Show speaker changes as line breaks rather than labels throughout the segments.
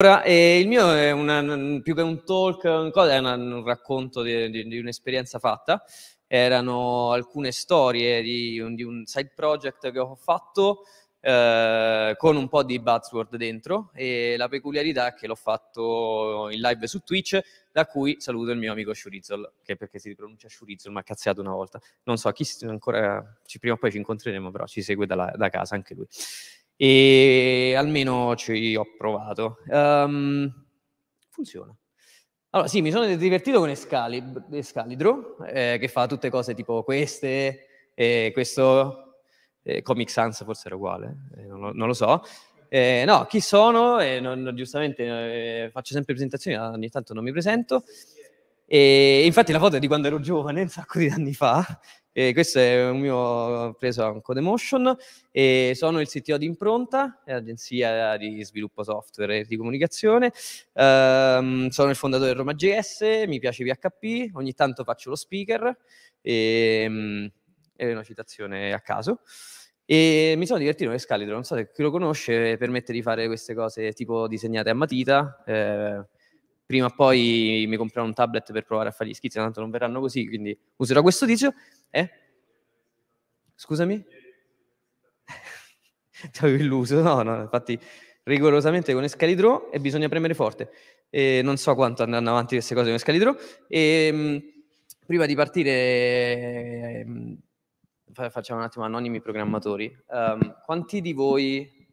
Ora, eh, il mio è una, più che un talk, è una, un racconto di, di, di, un'esperienza fatta. Erano alcune storie di, di un side project che ho fatto eh, con un po' di buzzword dentro e la peculiarità è che l'ho fatto in live su Twitch, da cui saluto il mio amico Shurizol, che perché si pronuncia Shurizol, ma cazziato una volta. Non so, chi ancora, ci, prima o poi ci incontreremo, però ci segue da, la, da casa anche lui e almeno ci ho provato. Um, funziona. Allora, sì, mi sono divertito con Excalib- Excalibur, eh, che fa tutte cose tipo queste, eh, questo, eh, Comic Sans forse era uguale, eh, non lo, non, lo, so. Eh, no, chi sono? Eh, non, giustamente faccio sempre presentazioni, ogni tanto non mi presento. E infatti la foto è di quando ero giovane, un sacco di anni fa, e questo è un mio preso a Codemotion e sono il CTO di Impronta, agenzia di sviluppo software e di comunicazione. Um, sono il fondatore di RomaJS, mi piace PHP, ogni tanto faccio lo speaker e, um, è una citazione a caso. E mi sono divertito con Scalidro, non so se chi lo conosce, permette di fare queste cose tipo disegnate a matita. Eh, prima o poi mi comprerò un tablet per provare a fare gli schizzi, tanto non verranno così, quindi userò questo tizio. Eh? Scusami? Ti avevo illuso, no, no, infatti rigorosamente con Escalidro e bisogna premere forte. E non so quanto andranno avanti queste cose con Escalidro. E, ehm, mh, prima di partire, mh, ehm, facciamo un attimo anonimi programmatori. Um, quanti di voi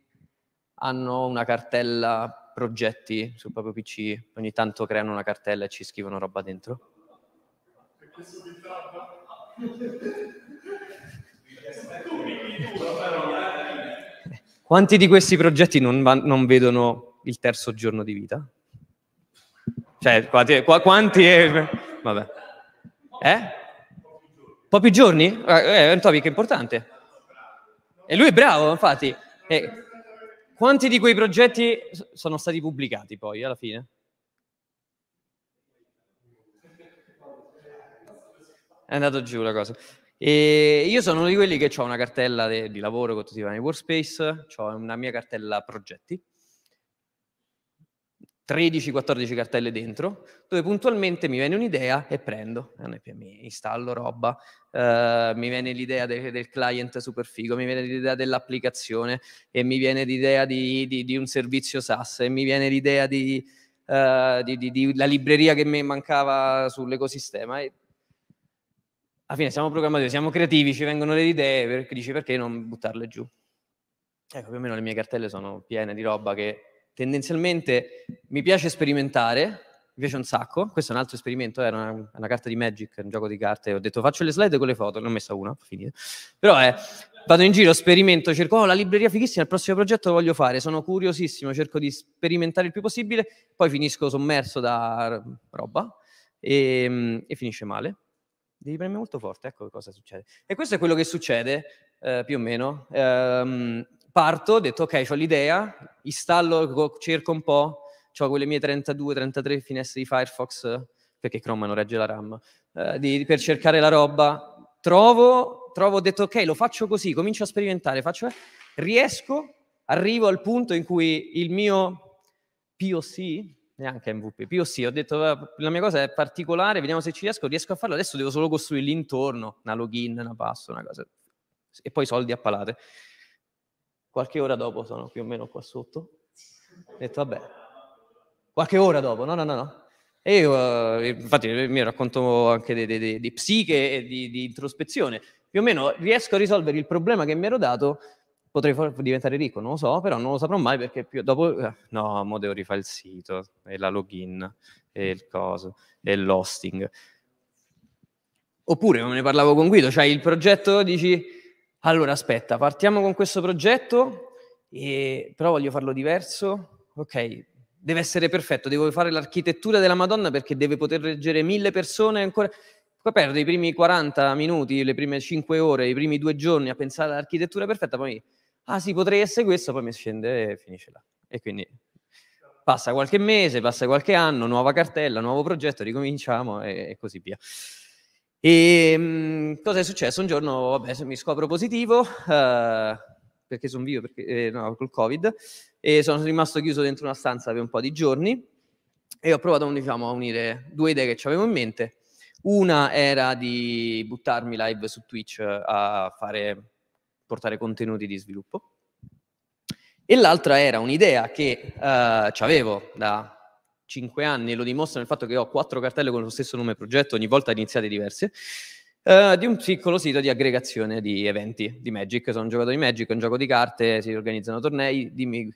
hanno una cartella progetti sul proprio PC? Ogni tanto creano una cartella e ci scrivono roba dentro? Quanti di questi progetti non, va- non vedono il terzo giorno di vita? Cioè, quanti... Qu- quanti è... Vabbè. Eh? Pochi giorni? Eh, è eh, un topic importante. E lui è bravo, infatti. Eh, quanti di quei progetti sono stati pubblicati poi alla fine? È andato giù la cosa. E io sono uno di quelli che ho una cartella de- di lavoro con tutti i vari workspace, ho una mia cartella progetti, 13-14 cartelle dentro, dove puntualmente mi viene un'idea e prendo, eh, mi installo roba, eh, mi viene l'idea de- del client super figo, mi viene l'idea dell'applicazione e mi viene l'idea di, di, di un servizio SaaS e mi viene l'idea di, eh, della libreria che mi mancava sull'ecosistema. E, alla fine siamo programmatori, siamo creativi, ci vengono le idee, perché dici perché non buttarle giù? Ecco, più o meno le mie cartelle sono piene di roba che tendenzialmente mi piace sperimentare, mi piace un sacco, questo è un altro esperimento, eh, era una, una carta di Magic, un gioco di carte, ho detto faccio le slide con le foto, ne ho messa una, finita. Però è, vado in giro, sperimento, cerco oh, la libreria fighissima, il prossimo progetto lo voglio fare, sono curiosissimo, cerco di sperimentare il più possibile, poi finisco sommerso da roba e, ehm, e finisce male. Devi premere molto forte, ecco cosa succede. E questo è quello che succede, eh, più o meno. Ehm, parto, ho detto ok, ho l'idea, installo, cerco un po', ho quelle mie 32-33 finestre di Firefox, perché Chrome non regge la RAM, eh, di, per cercare la roba. Trovo, trovo, ho detto ok, lo faccio così, comincio a sperimentare, faccio, riesco, arrivo al punto in cui il mio POC, neanche MVP, ossia ho detto la mia cosa è particolare, vediamo se ci riesco, riesco a farlo, adesso devo solo costruire l'intorno, una login, una password, una cosa, e poi soldi a palate. Qualche ora dopo sono più o meno qua sotto, ho detto vabbè, qualche ora dopo, no no no no. E io, eh, infatti eh, mi racconto anche di, di, di psiche e di, di introspezione, più o meno riesco a risolvere il problema che mi ero dato potrei diventare ricco, non lo so, però non lo saprò mai perché più, dopo, eh, no, mo devo rifare il sito, e la login, e il coso, e l'hosting. Oppure, come ne parlavo con Guido, cioè il progetto, dici, allora aspetta, partiamo con questo progetto, e, però voglio farlo diverso, ok, deve essere perfetto, devo fare l'architettura della Madonna perché deve poter reggere mille persone ancora... Poi perdo i primi 40 minuti, le prime 5 ore, i primi due giorni a pensare all'architettura perfetta, poi ah sì, potrei essere questo, poi mi scende e finisce là. E quindi passa qualche mese, passa qualche anno, nuova cartella, nuovo progetto, ricominciamo e, e così via. E ehm, cosa è successo? Un giorno vabbè, mi scopro positivo, uh, perché sono vivo, perché, eh, no, col Covid, e sono rimasto chiuso dentro una stanza per un po' di giorni e ho provato diciamo, a unire due idee che avevo in mente. Una era di buttarmi live su Twitch a fare portare contenuti di sviluppo. E l'altra era un'idea che eh, avevo da cinque anni, e lo dimostra il fatto che ho quattro cartelle con lo stesso nome progetto, ogni volta iniziate diverse, eh, di un piccolo sito di aggregazione di eventi di Magic. Sono un giocatore di Magic, è un gioco di carte, si organizzano tornei, dimmi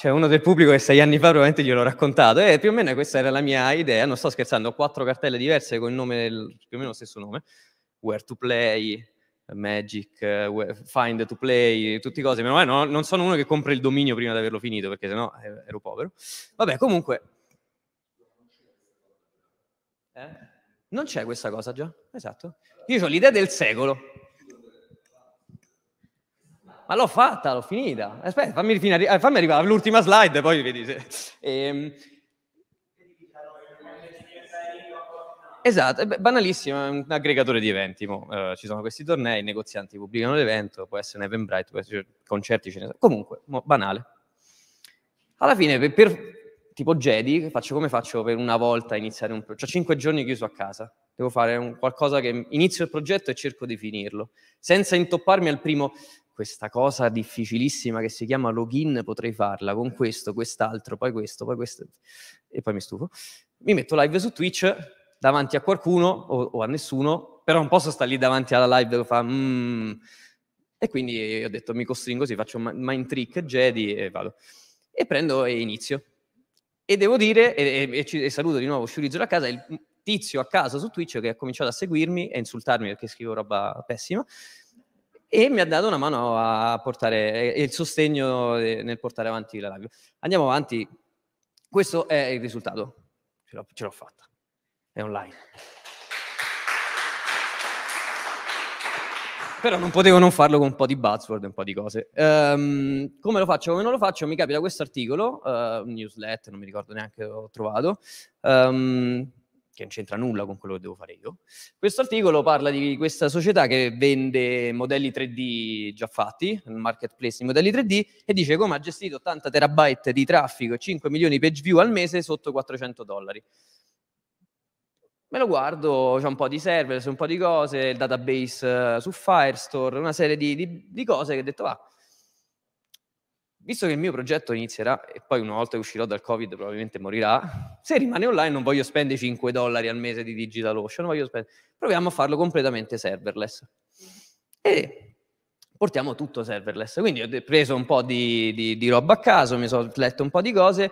C'è cioè, uno del pubblico che sei anni fa probabilmente gliel'ho raccontato e eh, più o meno questa era la mia idea, non sto scherzando, ho quattro cartelle diverse con il nome, più o meno lo stesso nome, Where to Play, Magic, eh, Find to Play, tutte cose. Meno male, no, non sono uno che compra il dominio prima di averlo finito, perché sennò eh, ero povero. Vabbè, comunque... Eh? Non c'è questa cosa già? Esatto. Io ho l'idea del secolo ma l'ho fatta, l'ho finita. Aspetta, fammi, eh, fammi arrivare all'ultima slide, poi vedi se... E, ehm, Esatto, banalissimo, è un aggregatore di eventi. Mo, eh, ci sono questi tornei, i negozianti pubblicano l'evento, può essere un event bright, può essere concerti, ce ne sono. Comunque, mo, banale. Alla fine, per, per tipo Jedi, faccio come faccio per una volta iniziare un progetto? Ho cinque giorni chiuso a casa, devo fare un, qualcosa che inizio il progetto e cerco di finirlo, senza intopparmi al primo, questa cosa difficilissima che si chiama login, potrei farla con questo, quest'altro, poi questo, poi questo, e poi mi stufo. Mi metto live su Twitch davanti a qualcuno o, o a nessuno, però non posso stare lì davanti alla live e fa... Mm. E quindi ho detto mi costringo così, faccio mind trick Jedi e vado. E prendo e inizio. E devo dire, e, e, e saluto di nuovo Sciurizzo a casa, il tizio a casa su Twitch che ha cominciato a seguirmi e a insultarmi perché scrivo roba pessima, e mi ha dato una mano a portare e il sostegno nel portare avanti la live. Andiamo avanti, questo è il risultato, ce l'ho, ce l'ho fatta, è online. Però non potevo non farlo con un po' di buzzword e un po' di cose. Um, come lo faccio, come non lo faccio, mi capita questo articolo, uh, un newsletter, non mi ricordo neanche, l'ho trovato, um, che non c'entra nulla con quello che devo fare io. Questo articolo parla di questa società che vende modelli 3D già fatti, un marketplace di modelli 3D, e dice come ha gestito 80 terabyte di traffico e 5 milioni di page view al mese sotto 400 dollari. Me lo guardo, c'è un po' di server, c'è un po' di cose, il database eh, su Firestore, una serie di, di, di cose che ho detto, va, ah, visto che il mio progetto inizierà e poi una volta che uscirò dal Covid probabilmente morirà, se rimane online non voglio spendere 5 dollari al mese di DigitalOcean, voglio spendere... proviamo a farlo completamente serverless. E portiamo tutto serverless. Quindi ho preso un po' di, di, di roba a caso, mi sono letto un po' di cose,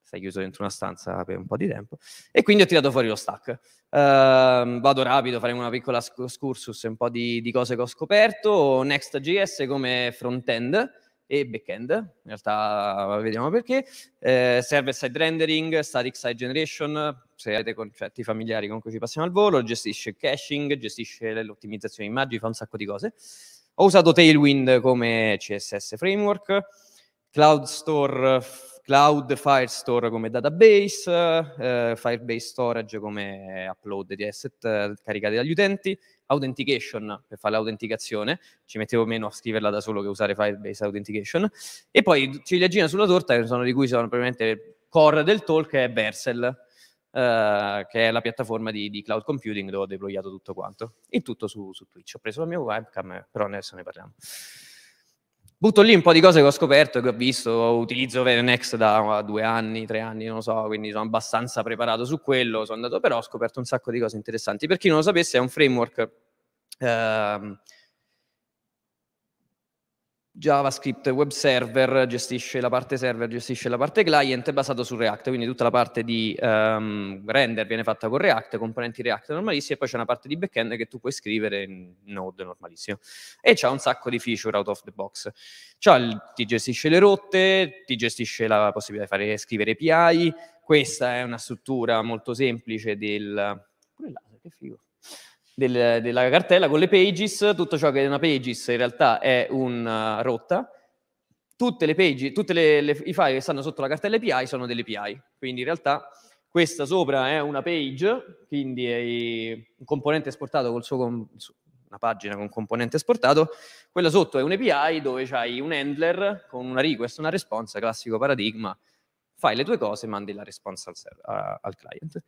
stai chiuso dentro una stanza per un po' di tempo, e quindi ho tirato fuori lo stack. Uh, vado rapido, faremo una piccola sc- scursus, un po' di, di cose che ho scoperto, Next.js come front-end, e backend, in realtà vediamo perché, eh, server side rendering, static side generation, se avete concetti cioè, familiari con cui ci passiamo al volo, gestisce caching, gestisce l'ottimizzazione immagini, fa un sacco di cose. Ho usato Tailwind come CSS framework, Cloud Store Cloud Firestore come database, eh, Firebase Storage come upload di asset eh, caricati dagli utenti, Authentication per fare l'autenticazione, ci mettevo meno a scriverla da solo che usare Firebase Authentication, e poi ciliegina sulla torta, che sono di cui sono probabilmente core del talk, è Bersel, Uh, eh, che è la piattaforma di, di, cloud computing dove ho deployato tutto quanto. Il tutto su, su Twitch. Ho preso la mia webcam, però adesso ne parliamo butto lì un po' di cose che ho scoperto, e che ho visto, utilizzo Veronext da due anni, tre anni, non lo so, quindi sono abbastanza preparato su quello, sono andato, però ho scoperto un sacco di cose interessanti. Per chi non lo sapesse è un framework... Ehm, JavaScript web server gestisce la parte server, gestisce la parte client basato su React, quindi tutta la parte di um, render viene fatta con React, componenti React normalissimi e poi c'è una parte di backend che tu puoi scrivere in Node normalissimo e c'ha un sacco di feature out of the box. Il, ti gestisce le rotte, ti gestisce la possibilità di fare, scrivere API, questa è una struttura molto semplice del... che figo del, della cartella con le pages, tutto ciò che è una pages in realtà è una eh, rotta, tutte le pages, tutti i file che stanno sotto la cartella API sono delle API, quindi in realtà questa sopra è una page, quindi è un componente esportato col suo, com- una pagina con componente esportato, quella sotto è un API dove c'hai un handler con una request, una response, classico paradigma, fai le tue cose e mandi la response al, server, a, al client.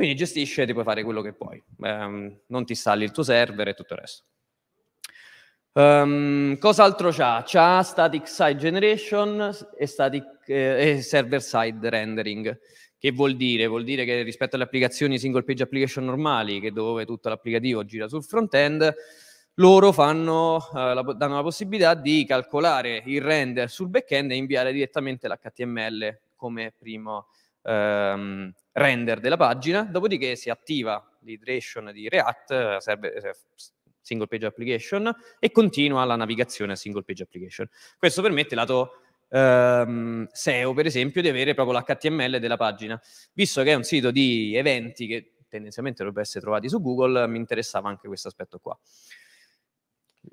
Quindi gestisce, ti puoi fare quello che puoi, um, non ti installi il tuo server e tutto il resto. Um, cos'altro c'ha? C'ha static side generation e, static, eh, e server side rendering. Che vuol dire? Vuol dire che rispetto alle applicazioni single page application normali, che dove tutto l'applicativo gira sul front-end, loro fanno, eh, la, danno la possibilità di calcolare il render sul back-end e inviare direttamente l'HTML come primo, ehm, render della pagina, dopodiché si attiva l'iteration di React, serve, eh, single page application, e continua la navigazione a single page application. Questo permette lato ehm, SEO, per esempio, di avere proprio l'HTML della pagina. Visto che è un sito di eventi che tendenzialmente dovrebbero essere trovati su Google, mi interessava anche questo aspetto qua.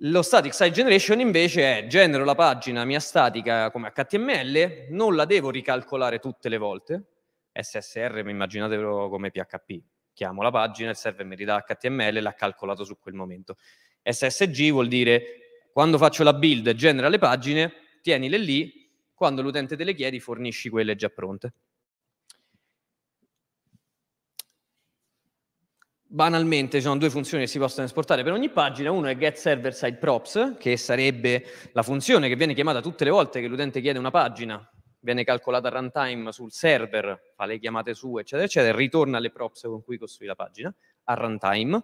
Lo static site generation invece è genero la pagina mia statica come HTML, non la devo ricalcolare tutte le volte, SSR, ma immaginatelo come PHP. Chiamo la pagina, il server mi ridà HTML, e l'ha calcolato su quel momento. SSG vuol dire quando faccio la build genera le pagine, tienile lì, quando l'utente te le chiedi fornisci quelle già pronte. banalmente ci sono due funzioni che si possono esportare per ogni pagina, uno è get server side props, che sarebbe la funzione che viene chiamata tutte le volte che l'utente chiede una pagina viene calcolata runtime sul server, fa le chiamate su, eccetera, eccetera, ritorna alle props con cui costruisci la pagina a runtime.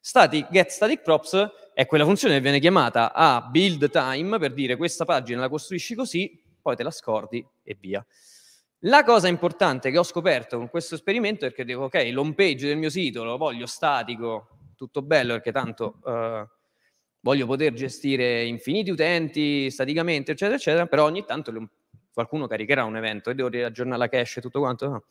Static, get static props è quella funzione che viene chiamata a build time per dire questa pagina la costruisci così, poi te la scordi e via. La cosa importante che ho scoperto con questo esperimento è che dico, ok, l'home page del mio sito lo voglio statico, tutto bello perché tanto eh, voglio poter gestire infiniti utenti staticamente, eccetera, eccetera, però ogni tanto qualcuno caricherà un evento e devo riaggiornare la cache e tutto quanto. No.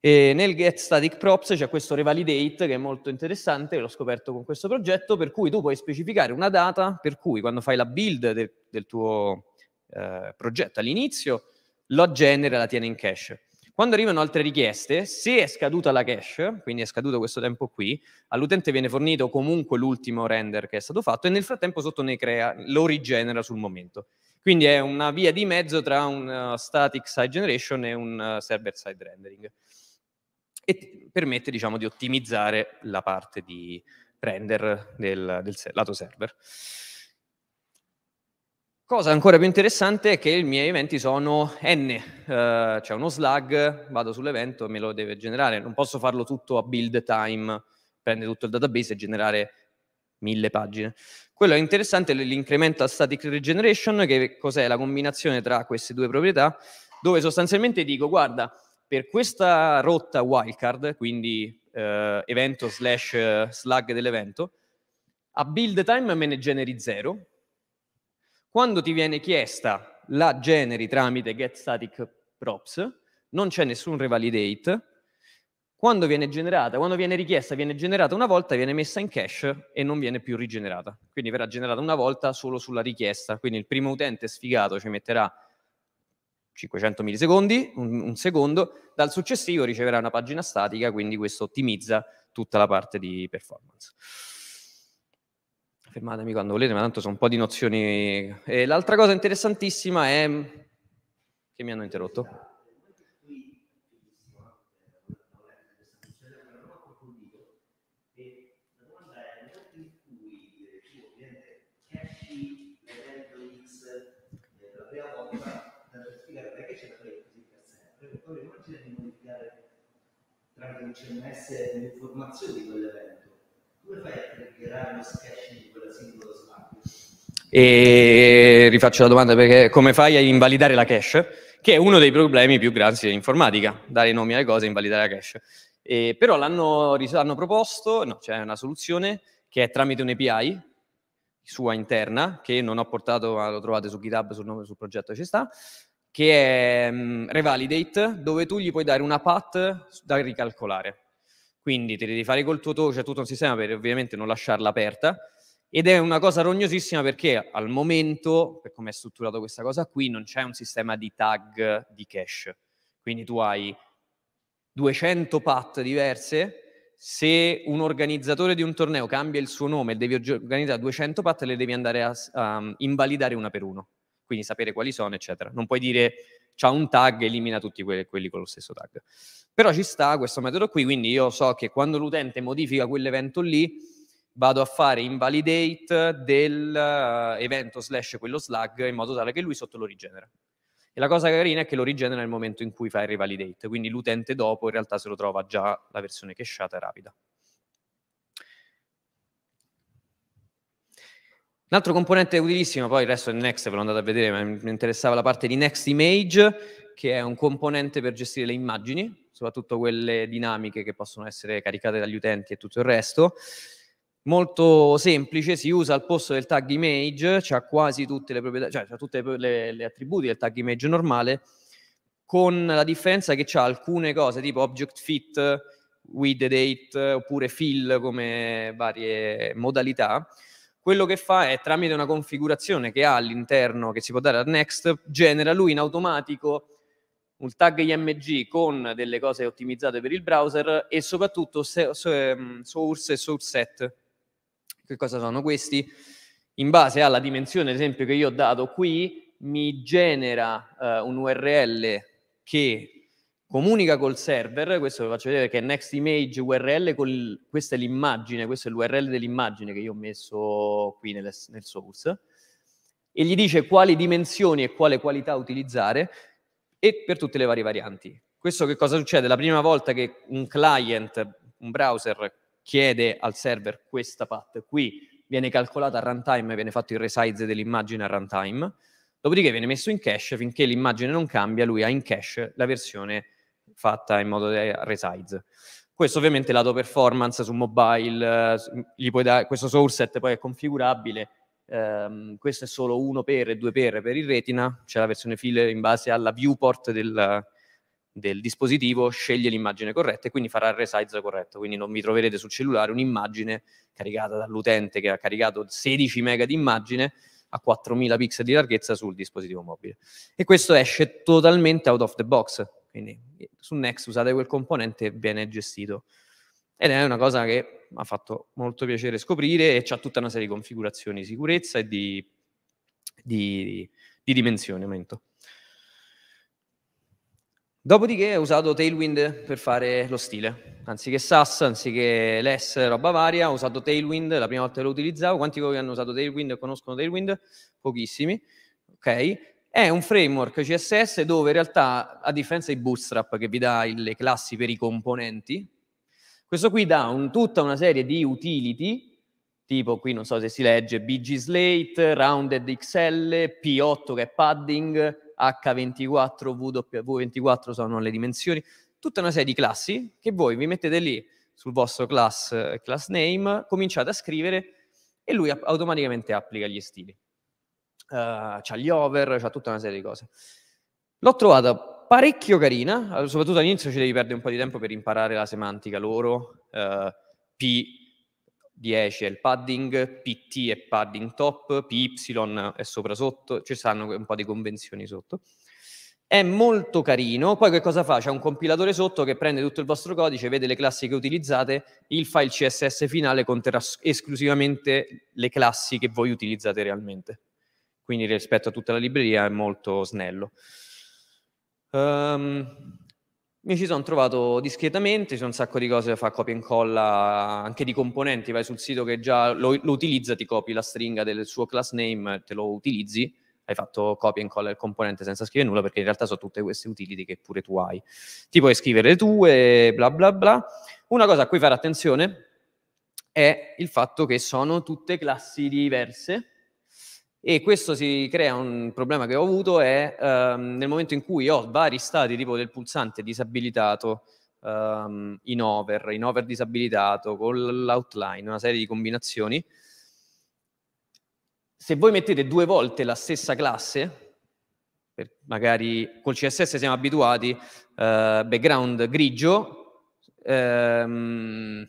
E nel get static props c'è questo revalidate che è molto interessante, l'ho scoperto con questo progetto, per cui tu puoi specificare una data per cui quando fai la build del, del tuo eh, progetto all'inizio, lo genera e la tiene in cache. Quando arrivano altre richieste, se è scaduta la cache, quindi è scaduto questo tempo qui, all'utente viene fornito comunque l'ultimo render che è stato fatto e nel frattempo sotto ne crea, lo rigenera sul momento. Quindi è una via di mezzo tra un eh, static side generation e un eh, server side rendering e permette diciamo, di ottimizzare la parte di render del, del lato server. Cosa ancora più interessante è che i miei eventi sono n, eh, cioè uno slug, vado sull'evento, me lo deve generare, non posso farlo tutto a build time, prende tutto il database e generare mille pagine. Quello è interessante, l'incremental static regeneration, che cos'è la combinazione tra queste due proprietà, dove sostanzialmente dico, guarda, per questa rotta wildcard, quindi eh, evento slash slug dell'evento, a build time me ne generi zero. Quando ti viene chiesta la generi tramite get static props, non c'è nessun revalidate, quando viene generata, quando viene richiesta, viene generata una volta, viene messa in cache e non viene più rigenerata. Quindi verrà generata una volta solo sulla richiesta. Quindi il primo utente sfigato ci metterà 500 millisecondi, un, un secondo, dal successivo riceverà una pagina statica, quindi questo ottimizza tutta la parte di performance fermatemi quando volete, ma tanto sono un po' di nozioni. E l'altra cosa interessantissima è che mi hanno interrotto. tramite un CMS l'informazione di quell'evento, come fai a triggerare lo sketching di quella singola slide? E rifaccio la domanda perché come fai a invalidare la cache? Che è uno dei problemi più grandi dell'informatica, dare nomi alle cose e invalidare la cache. E, però l'hanno, l'hanno proposto, no, c'è una soluzione che è tramite un'API sua interna, che non ho portato, ma lo trovate su GitHub, sul, sul progetto ci sta, che è um, Revalidate, dove tu gli puoi dare una path da ricalcolare. Quindi ti devi fare col tuo token, c'è tutto un sistema per ovviamente non lasciarla aperta, ed è una cosa rognosissima perché al momento, per come è strutturata questa cosa qui, non c'è un sistema di tag di cache. Quindi tu hai 200 path diverse, se un organizzatore di un torneo cambia il suo nome e devi organizzare 200 path, le devi andare a um, invalidare una per uno quindi sapere quali sono, eccetera. Non puoi dire c'ha un tag, elimina tutti quelli, quelli, con lo stesso tag. Però ci sta questo metodo qui, quindi io so che quando l'utente modifica quell'evento lì, vado a fare invalidate del uh, slash quello slug in modo tale che lui sotto lo rigenera. E la cosa carina è che lo rigenera nel momento in cui fa il revalidate, quindi l'utente dopo in realtà se lo trova già la versione e rapida. Un altro componente utilissimo, poi il resto è Next, ve l'ho andato a vedere, ma mi interessava la parte di Next Image, che è un componente per gestire le immagini, soprattutto quelle dinamiche che possono essere caricate dagli utenti e tutto il resto. Molto semplice, si usa al posto del tag image, ha quasi tutte le proprietà, cioè ha tutte le, le attributi del tag image normale, con la differenza che ha alcune cose tipo object fit, with date oppure fill come varie modalità, quello che fa è tramite una configurazione che ha all'interno, che si può dare al next, genera lui in automatico un tag IMG con delle cose ottimizzate per il browser e soprattutto ehm, source e source set. Che cosa sono questi? In base alla dimensione, ad esempio, che io ho dato qui, mi genera eh, un URL che comunica col server, questo vi faccio vedere che è next image URL, col, questa è l'immagine, questa è l'URL dell'immagine che io ho messo qui nel, nel source, e gli dice quali dimensioni e quale qualità utilizzare e per tutte le varie varianti. Questo che cosa succede? La prima volta che un client, un browser, chiede al server questa path qui, viene calcolata a runtime, viene fatto il resize dell'immagine a runtime, dopodiché viene messo in cache, finché l'immagine non cambia, lui ha in cache la versione fatta in modo da resize. Questo ovviamente lato performance su mobile, eh, gli puoi dare, questo sourceset poi è configurabile, ehm, questo è solo 1 per e 2 per per il retina, c'è la versione file in base alla viewport del, del dispositivo, sceglie l'immagine corretta e quindi farà il resize corretto, quindi non vi troverete sul cellulare un'immagine caricata dall'utente che ha caricato 16 mega di immagine a 4000 pixel di larghezza sul dispositivo mobile. E questo esce totalmente out of the box, quindi su Next usate quel componente e viene gestito. Ed è una cosa che mi ha fatto molto piacere scoprire e c'ha tutta una serie di configurazioni di sicurezza e di, di, di dimensionamento. Dopodiché ho usato Tailwind per fare lo stile. Anziché SAS, anziché LESS, roba varia, ho usato Tailwind, la prima volta che lo utilizzavo. Quanti di voi hanno usato Tailwind e conoscono Tailwind? Pochissimi. Ok, è un framework CSS dove in realtà, a differenza di Bootstrap che vi dà le classi per i componenti, questo qui dà un, tutta una serie di utility, tipo qui non so se si legge BG Slate, Rounded XL, p8 che è padding, h24, w24 sono le dimensioni, tutta una serie di classi che voi vi mettete lì sul vostro class, class name, cominciate a scrivere e lui automaticamente applica gli stili. Eh, c'ha gli over, c'ha tutta una serie di cose. L'ho trovata parecchio carina, soprattutto all'inizio ci devi perdere un po' di tempo per imparare la semantica loro, uh, eh, P10 è il padding, PT è padding top, PY è sopra sotto, ci stanno un po' di convenzioni sotto. È molto carino, poi che cosa fa? C'è un compilatore sotto che prende tutto il vostro codice, vede le classi che utilizzate, il file CSS finale conterrà esclusivamente le classi che voi utilizzate realmente quindi rispetto a tutta la libreria è molto snello. Um, mi ci sono trovato discretamente, c'è un sacco di cose da fare, copia e incolla, anche di componenti, vai sul sito che già lo, lo utilizza, ti copi la stringa del suo class name, te lo utilizzi, hai fatto copia e incolla del componente senza scrivere nulla, perché in realtà sono tutte queste utility che pure tu hai. Ti puoi scrivere le tue, bla bla bla. Una cosa a cui fare attenzione è il fatto che sono tutte classi diverse, e questo si crea un problema che ho avuto è ehm, nel momento in cui ho vari stati tipo del pulsante disabilitato, ehm, in over, in over disabilitato, con l'outline, una serie di combinazioni. Se voi mettete due volte la stessa classe, magari col CSS siamo abituati, eh, background grigio, ehm,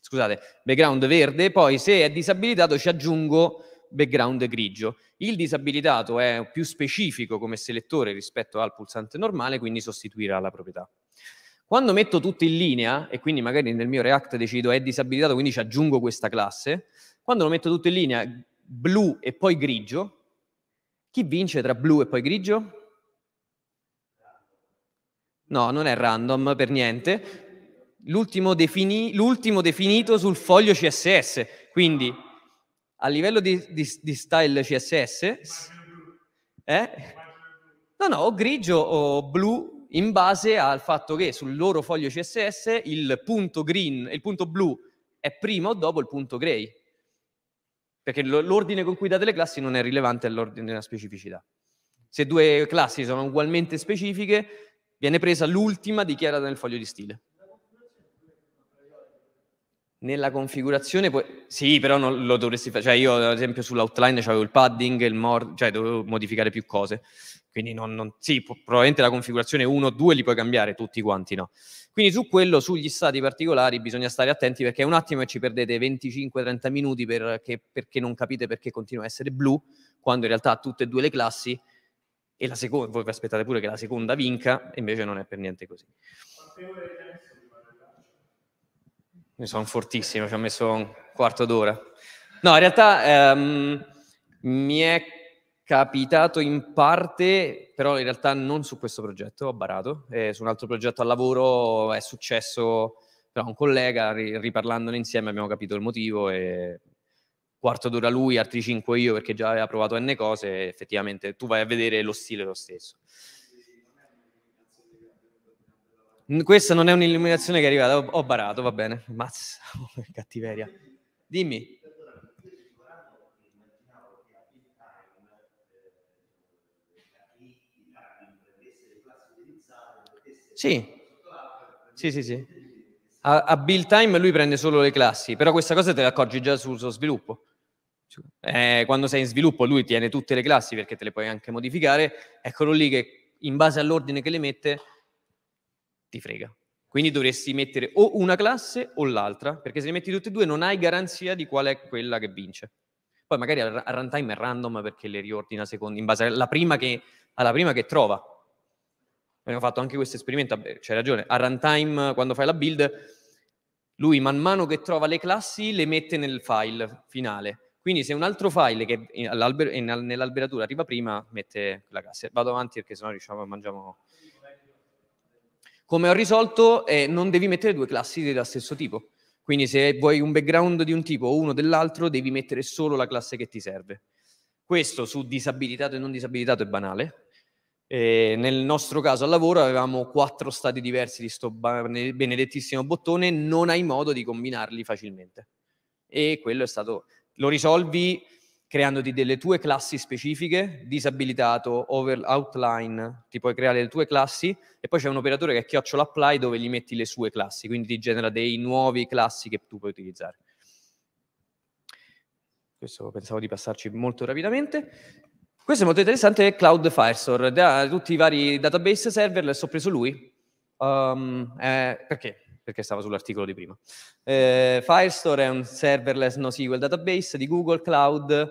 scusate, background verde, poi se è disabilitato ci aggiungo background grigio. Il disabilitato è più specifico come selettore rispetto al pulsante normale, quindi sostituirà la proprietà. Quando metto tutto in linea, e quindi magari nel mio React decido è disabilitato, quindi ci aggiungo questa classe, quando lo metto tutto in linea, blu e poi grigio, chi vince tra blu e poi grigio? No, non è random per niente. L'ultimo, defini- l'ultimo definito sul foglio CSS, quindi a livello di, di, di style CSS, eh? no, no, o grigio o blu in base al fatto che sul loro foglio CSS il punto green, il punto blu è prima o dopo il punto gray, perché l'ordine con cui date le classi non è rilevante all'ordine della specificità. Se due classi sono ugualmente specifiche, viene presa l'ultima dichiarata nel foglio di stile. Nella configurazione puoi... Sì, però non lo dovresti fare. Cioè, io, ad esempio, sull'outline c'avevo il padding, il more, cioè dovevo modificare più cose. Quindi non, non... sì, può... probabilmente la configurazione 1 o 2 li puoi cambiare tutti quanti, no? Quindi su quello, sugli stati particolari, bisogna stare attenti perché è un attimo e ci perdete 25-30 minuti perché, perché, non capite perché continua a essere blu, quando in realtà tutte e due le classi e la seconda, voi vi aspettate pure che la seconda vinca, invece non è per niente così. Quante ore mi sono fortissimo, ci ho messo un quarto d'ora. No, in realtà ehm, mi è capitato in parte, però in realtà non su questo progetto, ho barato, eh, su un altro progetto al lavoro è successo, però un collega, ri- riparlandone insieme abbiamo capito il motivo e quarto d'ora lui, altri cinque io perché già aveva provato n cose, effettivamente tu vai a vedere lo stile lo stesso. Questa non è un'illuminazione che è arrivata, ho, barato, va bene. Mazza, oh, cattiveria. Dimmi. Sì. Sì, sì, sì. A, a build time lui prende solo le classi, però questa cosa te la accorgi già sul suo sviluppo. Eh, quando sei in sviluppo lui tiene tutte le classi perché te le puoi anche modificare, eccolo lì che in base all'ordine che le mette ti frega. Quindi dovresti mettere o una classe o l'altra, perché se ne metti tutte e due non hai garanzia di qual è quella che vince. Poi magari al runtime è random perché le riordina secondo, in base alla prima che, alla prima che trova. Abbiamo fatto anche questo esperimento, c'hai ragione, a runtime quando fai la build, lui man mano che trova le classi le mette nel file finale. Quindi se un altro file che nell'alberatura arriva prima, mette la classe. Vado avanti perché sennò riusciamo, a mangiare... Come ho risolto, eh, non devi mettere due classi dello stesso tipo. Quindi se vuoi un background di un tipo o uno dell'altro, devi mettere solo la classe che ti serve. Questo su disabilitato e non disabilitato è banale. Eh, nel nostro caso al lavoro avevamo quattro stati diversi di sto benedettissimo bottone, non hai modo di combinarli facilmente. E quello è stato, lo risolvi creandoti delle tue classi specifiche, disabilitato, over, outline, ti puoi creare le tue classi e poi c'è un operatore che è chiocciola apply dove gli metti le sue classi, quindi ti genera dei nuovi classi che tu puoi utilizzare. Questo pensavo di passarci molto rapidamente. Questo è molto interessante, è Cloud Firestore, da tutti i vari database serverless ho preso lui, um, eh, perché perché stava sull'articolo di prima. Eh, Firestore è un serverless NoSQL database di Google Cloud, eh,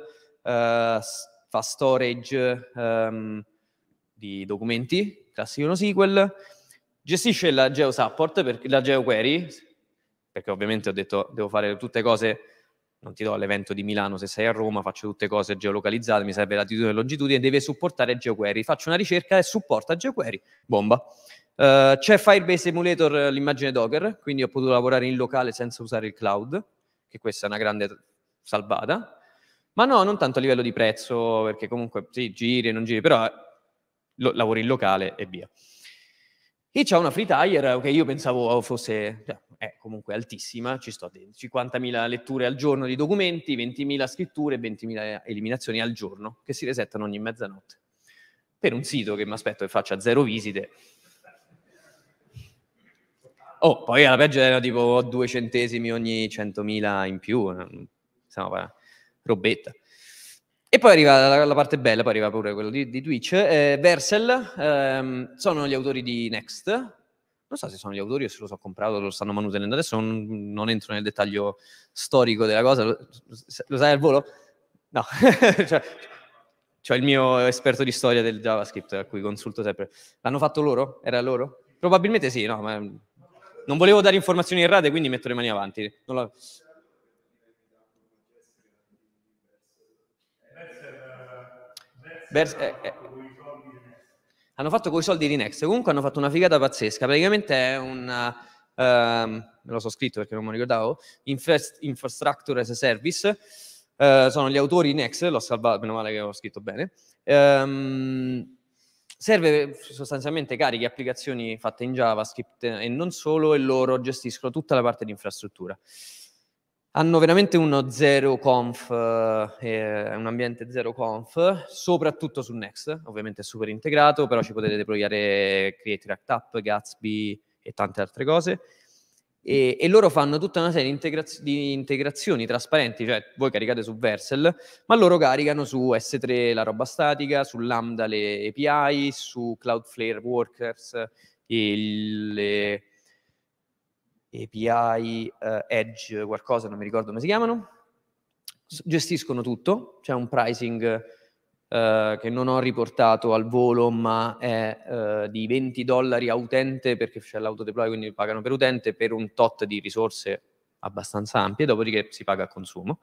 fa storage ehm, di documenti, classico NoSQL, gestisce la GeoSupport, per, la GeoQuery, perché ovviamente ho detto devo fare tutte cose, non ti do l'evento di Milano se sei a Roma, faccio tutte cose geolocalizzate, mi serve latitudine e longitudine, deve supportare GeoQuery, faccio una ricerca e supporta GeoQuery, bomba. Eh, c'è Firebase Emulator eh, l'immagine Docker, quindi ho potuto lavorare in locale senza usare il cloud, che questa è una grande salvata. Ma no, non tanto a livello di prezzo, perché comunque sì, giri e non giri, però eh, lo, lavori in locale e via. E c'è una free tire che io pensavo oh, fosse cioè, è comunque altissima, ci sto a 50.000 letture al giorno di documenti, 20.000 scritture e 20.000 eliminazioni al giorno, che si resettano ogni mezzanotte. Per un sito che mi aspetto che faccia zero visite, Oh, poi alla peggio era tipo due centesimi ogni 100.000 in più, insomma, robetta. E poi arriva la, la, parte bella, poi arriva pure quello di, di Twitch. Eh, Versel ehm, sono gli autori di Next. Non so se sono gli autori o se lo so comprato, lo stanno manutenendo. Adesso non, non entro nel dettaglio storico della cosa. Lo, lo sai al volo? No. cioè, cioè, il mio esperto di storia del JavaScript, a cui consulto sempre. L'hanno fatto loro? Era loro? Probabilmente sì, no, ma non volevo dare informazioni errate, quindi metto le mani avanti. La... Bers, eh, eh. Hanno fatto con i soldi di Next. Comunque hanno fatto una figata pazzesca. Praticamente è una. Um, eh, ehm, me lo so scritto perché non me lo ricordavo. Infest, infrastructure as a Service. Uh, sono gli autori Next. L'ho salvato, meno male che ho scritto bene. Um, serve eh, sostanzialmente carichi applicazioni fatte in JavaScript eh, e non solo, e loro gestiscono tutta la parte di infrastruttura. Hanno veramente uno zero conf, eh, eh un ambiente zero conf, soprattutto su Next, ovviamente è super integrato, però ci potete deployare Create React App, Gatsby e tante altre cose. E, e, loro fanno tutta una serie di, integraz- di, integrazioni trasparenti, cioè voi caricate su Versel, ma loro caricano su S3 la roba statica, su Lambda le API, su Cloudflare Workers il, le API eh, Edge, qualcosa, non mi ricordo come si chiamano. Gestiscono tutto, c'è cioè un pricing eh, che non ho riportato al volo, ma è eh, di 20 dollari a utente, perché c'è l'autodeploy, quindi pagano per utente, per un tot di risorse abbastanza ampie, dopodiché si paga a consumo.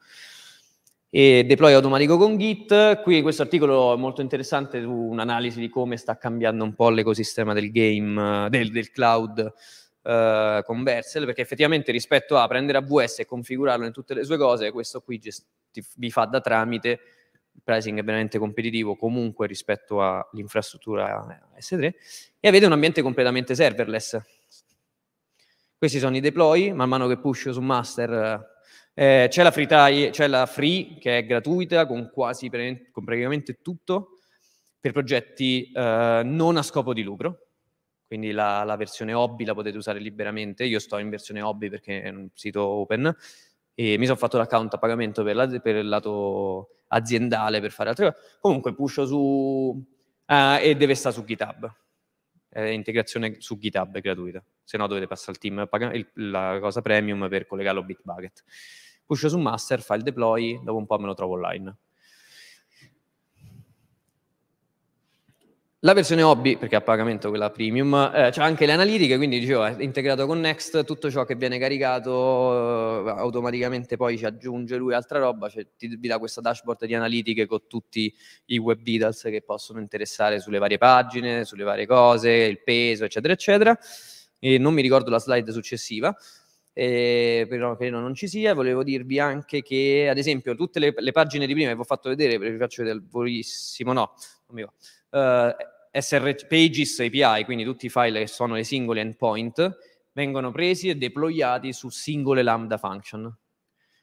E deploy automatico con Git. Qui questo articolo è molto interessante su un'analisi di come sta cambiando un po' l'ecosistema del game, del, del cloud eh, con Versel, perché effettivamente rispetto a prendere AWS e configurarlo in tutte le sue cose, questo qui gest- vi fa da tramite pricing è veramente competitivo comunque rispetto all'infrastruttura S3 e avete un ambiente completamente serverless. Questi sono i deploy, man mano che push su master eh, c'è, la free tie, c'è la free che è gratuita con quasi pre- con praticamente tutto per progetti eh, non a scopo di lucro, quindi la, la, versione hobby la potete usare liberamente, io sto in versione hobby perché è un sito open e mi sono fatto l'account a pagamento per, la, per il lato aziendale per fare altre cose. Comunque pusho su... Uh, e deve stare su GitHub. Eh, integrazione su GitHub è gratuita, se no dovete passare al team paga- il, la cosa premium per collegarlo a Bitbucket. Pusho su master, file deploy, dopo un po' me lo trovo online. La versione hobby, perché a pagamento quella premium, eh, c'è anche le analitiche, quindi dicevo, è integrato con Next, tutto ciò che viene caricato eh, automaticamente poi ci aggiunge lui altra roba, cioè ti, vi dà questa dashboard di analitiche con tutti i web details che possono interessare sulle varie pagine, sulle varie cose, il peso, eccetera, eccetera. E non mi ricordo la slide successiva, eh, però credo non ci sia. Volevo dirvi anche che, ad esempio, tutte le, le pagine di prima che vi ho fatto vedere, ve le faccio vedere volissimo, no, non mi va. Uh, SR, Pages API, quindi tutti i file che sono le singole endpoint, vengono presi e deployati su singole Lambda function.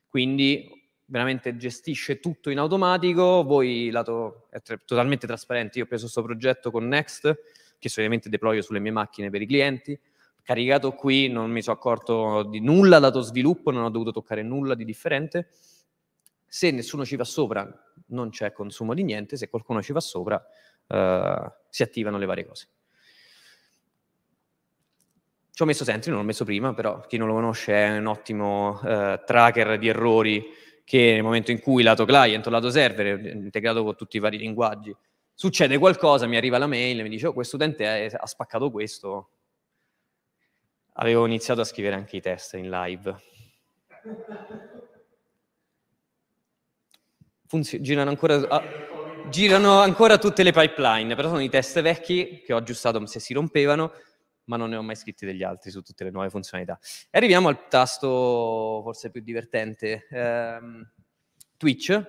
Quindi veramente gestisce tutto in automatico, voi lato, è tre, totalmente trasparente, io ho preso questo progetto con Next, che solitamente deployo sulle mie macchine per i clienti, caricato qui, non mi sono accorto di nulla lato sviluppo, non ho dovuto toccare nulla di differente. Se nessuno ci va sopra, non c'è consumo di niente, se qualcuno ci va sopra, eh, si attivano le varie cose. Ci ho messo Sentry, non l'ho messo prima, però chi non lo conosce è un ottimo eh, tracker di errori che nel momento in cui lato client o lato server, integrato con tutti i vari linguaggi, succede qualcosa, mi arriva la mail, e mi dice oh, questo utente ha spaccato questo. Avevo iniziato a scrivere anche i test in live. Funzio- girano ancora... A- ah girano ancora tutte le pipeline, però sono i test vecchi che ho aggiustato se si rompevano, ma non ne ho mai scritti degli altri su tutte le nuove funzionalità. E arriviamo al tasto forse più divertente, ehm, Twitch.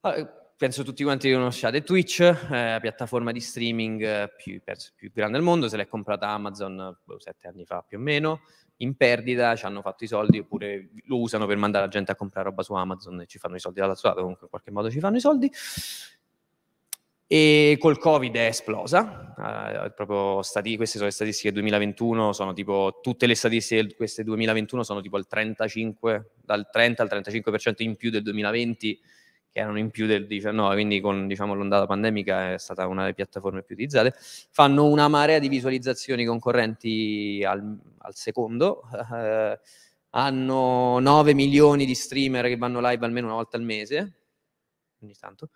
Ah, penso tutti quanti conosciate Twitch, eh, la piattaforma di streaming eh, più, più grande al mondo, se l'è comprata Amazon boh, sette anni fa più o meno, in perdita, ci hanno fatto i soldi oppure lo usano per mandare la gente a comprare roba su Amazon e ci fanno i soldi dall'altro lato, comunque in qualche modo ci fanno i soldi. E col Covid è esplosa, eh, proprio stati, queste sono le statistiche 2021, sono tipo, tutte le statistiche di queste 2021 sono tipo 35, dal 30 al 35% in più del 2020 che erano in più del 19, quindi con diciamo, l'ondata pandemica è stata una delle piattaforme più utilizzate, fanno una marea di visualizzazioni concorrenti al, al secondo, eh, hanno 9 milioni di streamer che vanno live almeno una volta al mese, ogni tanto,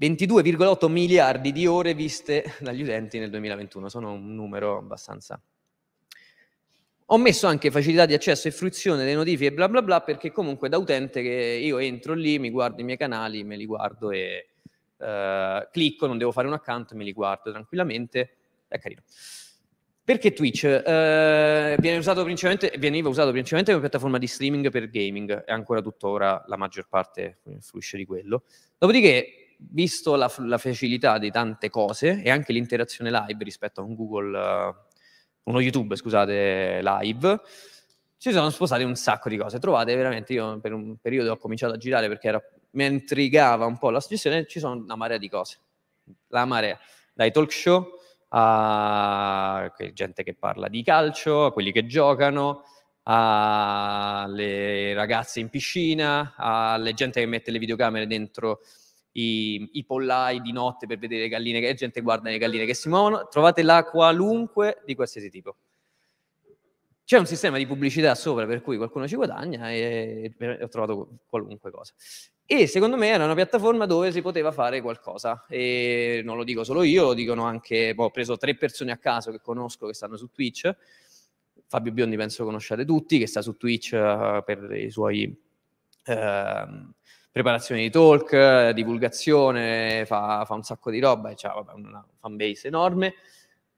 22,8 miliardi di ore viste dagli utenti nel 2021, sono un numero abbastanza ho messo anche facilità di accesso e fruizione delle notifiche bla bla bla perché comunque da utente che io entro lì, mi guardo i miei canali, me li guardo e eh, clicco, non devo fare un account, me li guardo tranquillamente, è carino. Perché Twitch? Eh, viene usato veniva usato principalmente come piattaforma di streaming per gaming è ancora tuttora la maggior parte influisce di quello. Dopodiché, visto la, la facilità di tante cose e anche l'interazione live rispetto a un Google... Eh, uno YouTube, scusate, live, si sono sposate un sacco di cose. Trovate veramente, io per un periodo ho cominciato a girare perché era, mi intrigava un po' la suggestione, ci sono una marea di cose. La marea, dai talk show a gente che parla di calcio, a quelli che giocano, alle ragazze in piscina, alle gente che mette le videocamere dentro i, i, pollai di notte per vedere le galline, che gente guarda le galline che si muovono, trovate la qualunque di qualsiasi tipo. C'è un sistema di pubblicità sopra per cui qualcuno ci guadagna e, ho trovato qualunque cosa. E secondo me era una piattaforma dove si poteva fare qualcosa. E non lo dico solo io, lo dicono anche. Boh, ho preso tre persone a caso che conosco che stanno su Twitch. Fabio Biondi penso conosciate tutti, che sta su Twitch eh, per i suoi. Uh, preparazione di talk, eh, divulgazione, fa, fa un sacco di roba e ha una fanbase enorme.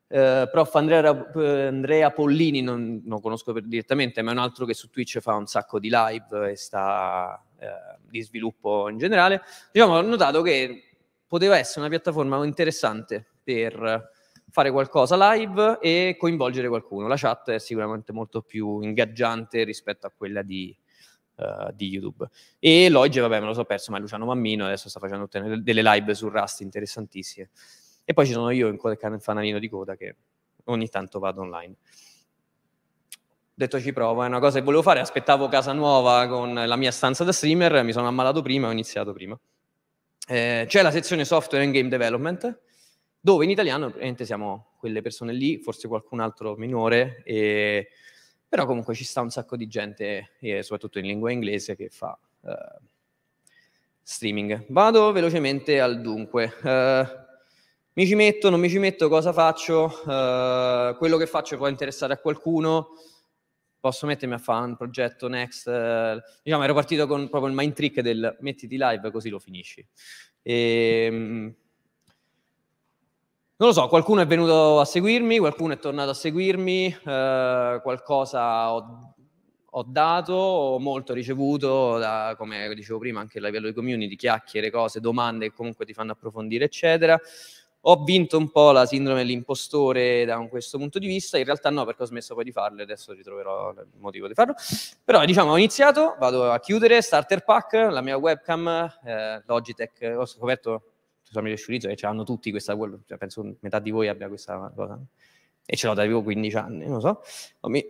Eh, prof Andrea, Andrea Pollini, non, non conosco per, direttamente, ma è un altro che su Twitch fa un sacco di live e sta eh, di sviluppo in generale. Diciamo, ho notato che poteva essere una piattaforma interessante per fare qualcosa live e coinvolgere qualcuno. La chat è sicuramente molto più ingaggiante rispetto a quella di, eh, di YouTube. E Logge, vabbè, me lo so perso, ma è Luciano Mammino, adesso sta facendo delle live su Rust interessantissime. E poi ci sono io in quel fanalino di coda che ogni tanto vado online. Detto ci provo, è una cosa che volevo fare, aspettavo casa nuova con la mia stanza da streamer, mi sono ammalato prima e ho iniziato prima. Eh, c'è la sezione software and game development, dove in italiano ovviamente siamo quelle persone lì, forse qualcun altro minore, e però comunque ci sta un sacco di gente, eh, soprattutto in lingua inglese, che fa uh, streaming. Vado velocemente al dunque. Uh, mi ci metto, non mi ci metto, cosa faccio? Uh, quello che faccio può interessare a qualcuno posso mettermi a fare un progetto next, eh, diciamo ero partito con proprio il mind trick del mettiti live così lo finisci. E, ehm, non lo so, qualcuno è venuto a seguirmi, qualcuno è tornato a seguirmi, eh, qualcosa ho, ho, dato, ho molto ricevuto, da, come dicevo prima, anche a livello di community, chiacchiere, cose, domande che comunque ti fanno approfondire, eccetera. Ho vinto un po' la sindrome dell'impostore da un, questo punto di vista, in realtà no perché ho smesso poi di farle, adesso ritroverò il motivo di farlo. Però diciamo ho iniziato, vado a chiudere, starter pack, la mia webcam, eh, Logitech, ho scoperto Samuele Sciurizzo, e ce l'hanno tutti questa, cioè, penso metà di voi abbia questa cosa, e ce l'ho da tipo 15 anni, non so, oh, mi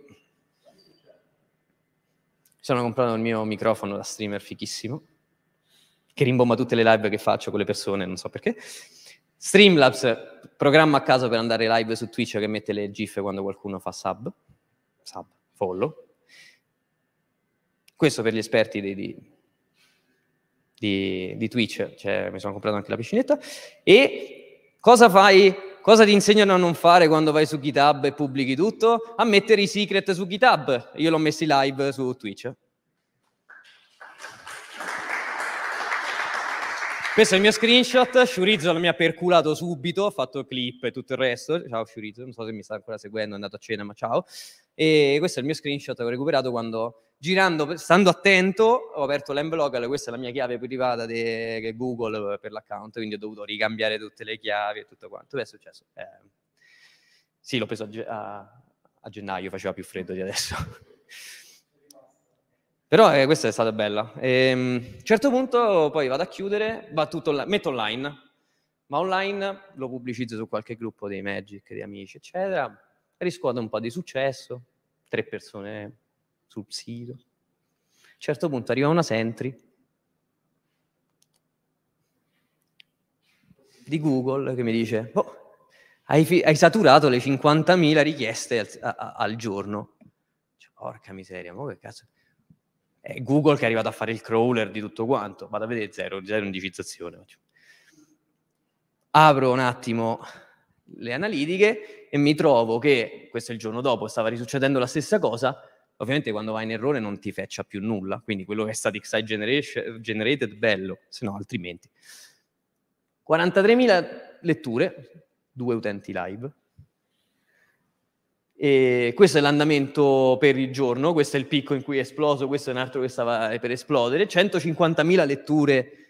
sono comprato il mio microfono da streamer fichissimo, che rimbomba tutte le live che faccio con le persone, non so perché. Streamlabs, programma a caso per andare live su Twitch che mette le GIF quando qualcuno fa sub, sub, follow. Questo per gli esperti di, di di, di Twitch, cioè, mi sono comprato anche la piscinetta. E cosa fai? Cosa ti insegnano a non fare quando vai su GitHub e pubblichi tutto? A mettere i secret su GitHub. Io l'ho messi live su Twitch. Questo è il mio screenshot, Shurizo mi ha perculato subito, Ho fatto clip e tutto il resto. Ciao Shurizo, non so se mi sta ancora seguendo, è andato a cena, ma ciao. E questo è il mio screenshot che ho recuperato quando, girando, stando attento, ho aperto l'envelope, questa è la mia chiave privata di Google per l'account, quindi ho dovuto ricambiare tutte le chiavi e tutto quanto. Beh, è successo. Eh, sì, l'ho preso a, a, a gennaio, faceva più freddo di adesso. Però eh, questa è stata bella. E, a un certo punto poi vado a chiudere, va tutto on- metto online, ma online lo pubblicizzo su qualche gruppo dei Magic, di amici, eccetera, riscuoto un po' di successo, tre persone sul sito. A un certo punto arriva una Sentry di Google che mi dice, oh, hai, fi- hai saturato le 50.000 richieste al, a- al giorno. porca miseria, ma che cazzo è eh, Google che è arrivato a fare il crawler di tutto quanto, vado a vedere zero, zero indicizzazione. Apro un attimo le analitiche e mi trovo che, questo è il giorno dopo, stava risuccedendo la stessa cosa, ovviamente quando vai in errore non ti feccia più nulla, quindi quello che è stato XI generated, bello, se no altrimenti. 43.000 letture, due utenti live, e questo è l'andamento per il giorno, questo è il picco in cui è esploso, questo è un altro che stava per esplodere. 150.000 letture.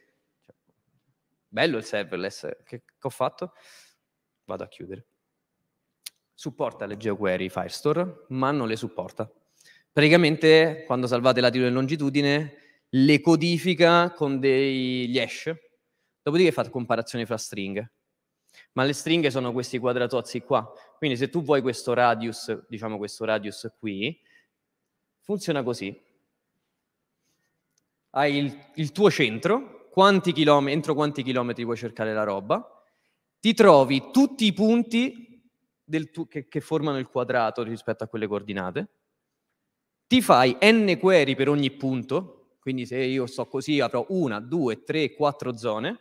Bello il serverless. Che, che ho fatto? Vado a chiudere. Supporta le GeoQuery Firestore, ma non le supporta. Praticamente, quando salvate latitudine e longitudine, le codifica con degli hash, dopodiché fate comparazioni fra stringhe ma le stringhe sono questi quadratozzi qua. Quindi se tu vuoi questo radius, diciamo questo radius qui, funziona così. Hai il, il tuo centro, quanti entro quanti chilometri vuoi cercare la roba, ti trovi tutti i punti tu, che, che formano il quadrato rispetto a quelle coordinate, ti fai n query per ogni punto, quindi se io sto così avrò una, due, tre, quattro zone,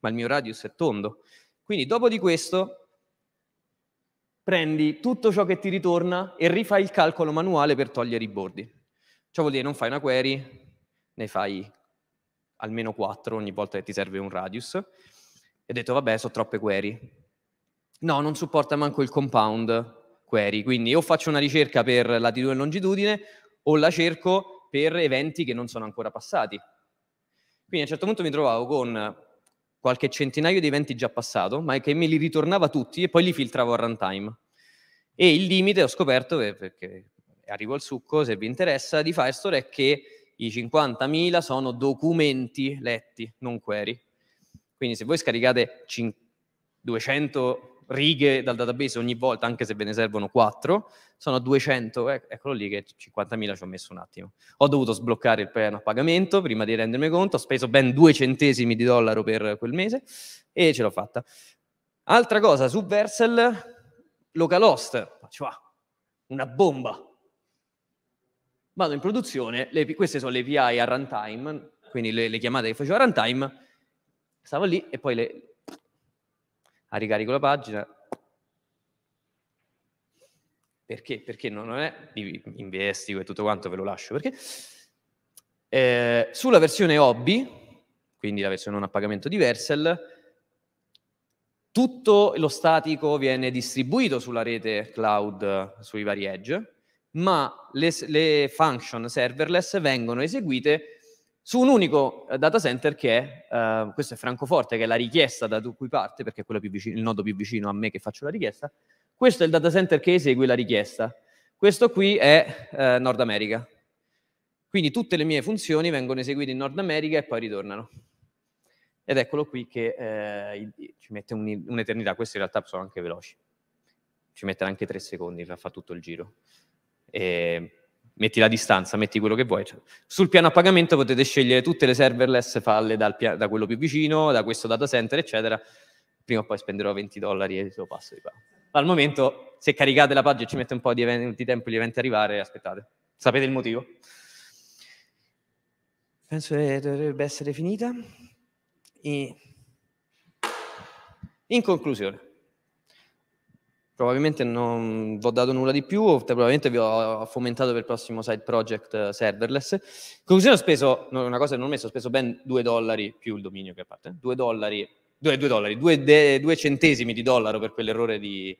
ma il mio radius è tondo, quindi dopo di questo prendi tutto ciò che ti ritorna e rifai il calcolo manuale per togliere i bordi. Ciò vuol dire non fai una query, ne fai almeno 4 ogni volta che ti serve un radius. E ho detto, vabbè, sono troppe query. No, non supporta manco il compound query, quindi o faccio una ricerca per latitudine e longitudine o la cerco per eventi che non sono ancora passati. Quindi a un certo punto mi trovavo con qualche centinaio di eventi già passato, ma che me li ritornava tutti e poi li filtravo a runtime. E il limite, ho scoperto, perché arrivo al succo, se vi interessa, di Firestore è che i 50.000 sono documenti letti, non query. Quindi se voi scaricate 200 righe dal database ogni volta, anche se ve ne servono 4, sono 200, eh, eccolo lì che 50.000 ci ho messo un attimo. Ho dovuto sbloccare il piano a pagamento prima di rendermi conto, ho speso ben due centesimi di dollaro per quel mese e ce l'ho fatta. Altra cosa, su Versel, localhost, faccio ah, una bomba. Vado in produzione, le, queste sono le API a runtime, quindi le, le chiamate che facevo a runtime, stavo lì e poi le... Ah, ricarico la pagina, perché? Perché non è investigo e tutto quanto, ve lo lascio, perché eh, sulla versione hobby, quindi la versione non a pagamento di Versel, tutto lo statico viene distribuito sulla rete cloud, sui vari edge, ma le, le function serverless vengono eseguite su un unico eh, data center che è, uh, questo è Francoforte, che è la richiesta da cui parte, perché è più vicino, il nodo più vicino a me che faccio la richiesta, questo è il data center che esegue la richiesta. Questo qui è eh, Nord America. Quindi tutte le mie funzioni vengono eseguite in Nord America e poi ritornano. Ed eccolo qui che eh, ci mette un'eternità, queste in realtà sono anche veloci. Ci mette anche tre secondi, fa tutto il giro. E metti la distanza, metti quello che vuoi. Cioè, sul piano a pagamento potete scegliere tutte le serverless, falle pia- da quello più vicino, da questo data center, eccetera. Prima o poi spenderò 20 dollari e lo passo di qua. Al momento, se caricate la pagina e ci mette un po' di, eventi, di tempo gli eventi arrivare, aspettate. Sapete il motivo? Penso che dovrebbe essere finita. E... In conclusione, probabilmente non vi ho dato nulla di più, probabilmente vi ho fomentato per il prossimo side project eh, serverless. In conclusione ho speso, una cosa che non ho messo, ho speso ben 2 dollari più il dominio che a parte, 2 eh. dollari 2, 2 dollari, 2, 2, centesimi di dollaro per quell'errore di,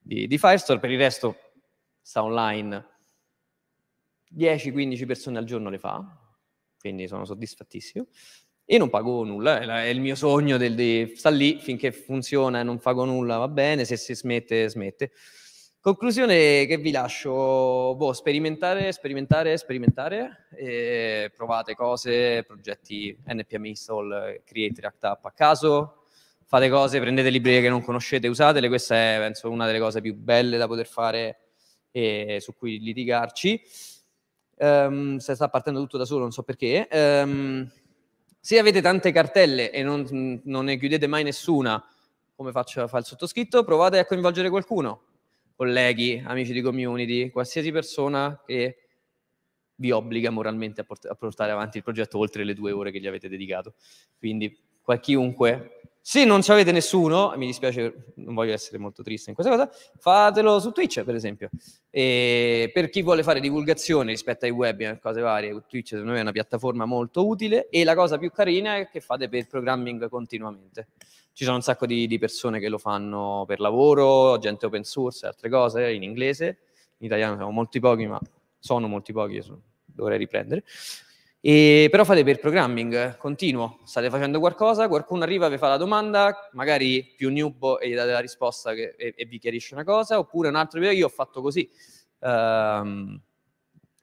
di, di Firestore, per il resto sta online 10-15 persone al giorno le fa, quindi sono soddisfattissimo. E non pago nulla, è il mio sogno del, di, sta lì finché funziona e non pago nulla, va bene, se si smette, smette. Conclusione che vi lascio, boh, sperimentare, sperimentare, sperimentare, provate cose, progetti NPM install, create React App a caso, fate cose, prendete librerie che non conoscete, usatele, questa è penso una delle cose più belle da poter fare e eh, su cui litigarci. Um, se sta partendo tutto da solo, non so perché. Um, se avete tante cartelle e non, non, ne chiudete mai nessuna, come faccio, fa il sottoscritto, provate a coinvolgere qualcuno, colleghi, amici di community, qualsiasi persona che vi obbliga moralmente a, port- a portare avanti il progetto oltre le due ore che gli avete dedicato. Quindi, qualunque se non ci avete nessuno, mi dispiace, non voglio essere molto triste in questa cosa, fatelo su Twitch, per esempio. E per chi vuole fare divulgazione rispetto ai web e cose varie, Twitch secondo me è una piattaforma molto utile e la cosa più carina è che fate per programming continuamente. Ci sono un sacco di, di persone che lo fanno per lavoro, gente open source, e altre cose, in inglese. In italiano siamo molti pochi, ma sono molti pochi, dovrei riprendere. E però fate per programming continuo, state facendo qualcosa, qualcuno arriva, vi fa la domanda, magari più newbo e gli date la risposta che, e, e, vi chiarisce una cosa, oppure un altro, video, io ho fatto così. Um,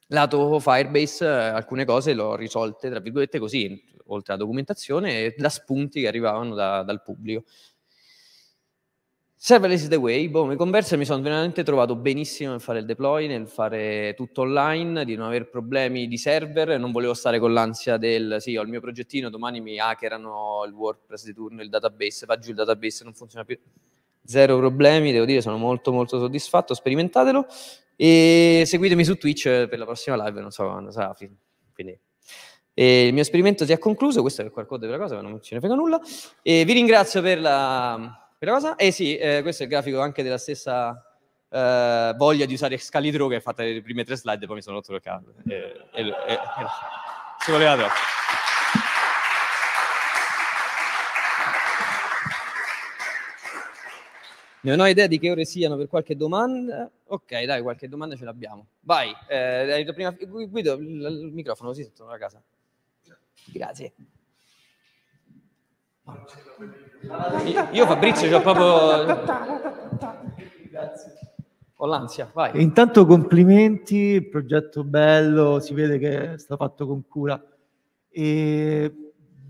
lato Firebase eh, alcune cose le ho risolte, tra virgolette, così, oltre alla documentazione, da spunti che arrivavano da, dal pubblico. Serverless is the way, boh, mi conversa mi sono veramente trovato benissimo nel fare il deploy, nel fare tutto online, di non avere problemi di server, non volevo stare con l'ansia del sì, ho il mio progettino, domani mi hackerano il WordPress di turno, il database, va giù il database, non funziona più. Zero problemi, devo dire, sono molto molto soddisfatto, sperimentatelo e seguitemi su Twitch per la prossima live, non so quando sarà. Quindi e il mio esperimento si è concluso, questo è il QR code della cosa, ma non ce ne frega nulla. E vi ringrazio per la cosa? Eh sì, eh, questo è il grafico anche della stessa eh, voglia di usare Excalibur che è fatta le prime tre slide, e poi mi sono rotto le calle. Eh, eh, eh, eh voleva troppo. Non ho idea di che ore siano per qualche domanda. Ok, dai, qualche domanda ce l'abbiamo. Vai, eh, prima, Guido, il microfono così sotto la casa. Grazie. Io Fabrizio ho proprio... Ho l'ansia, vai. Intanto
complimenti, progetto bello, si vede che è stato fatto con cura. E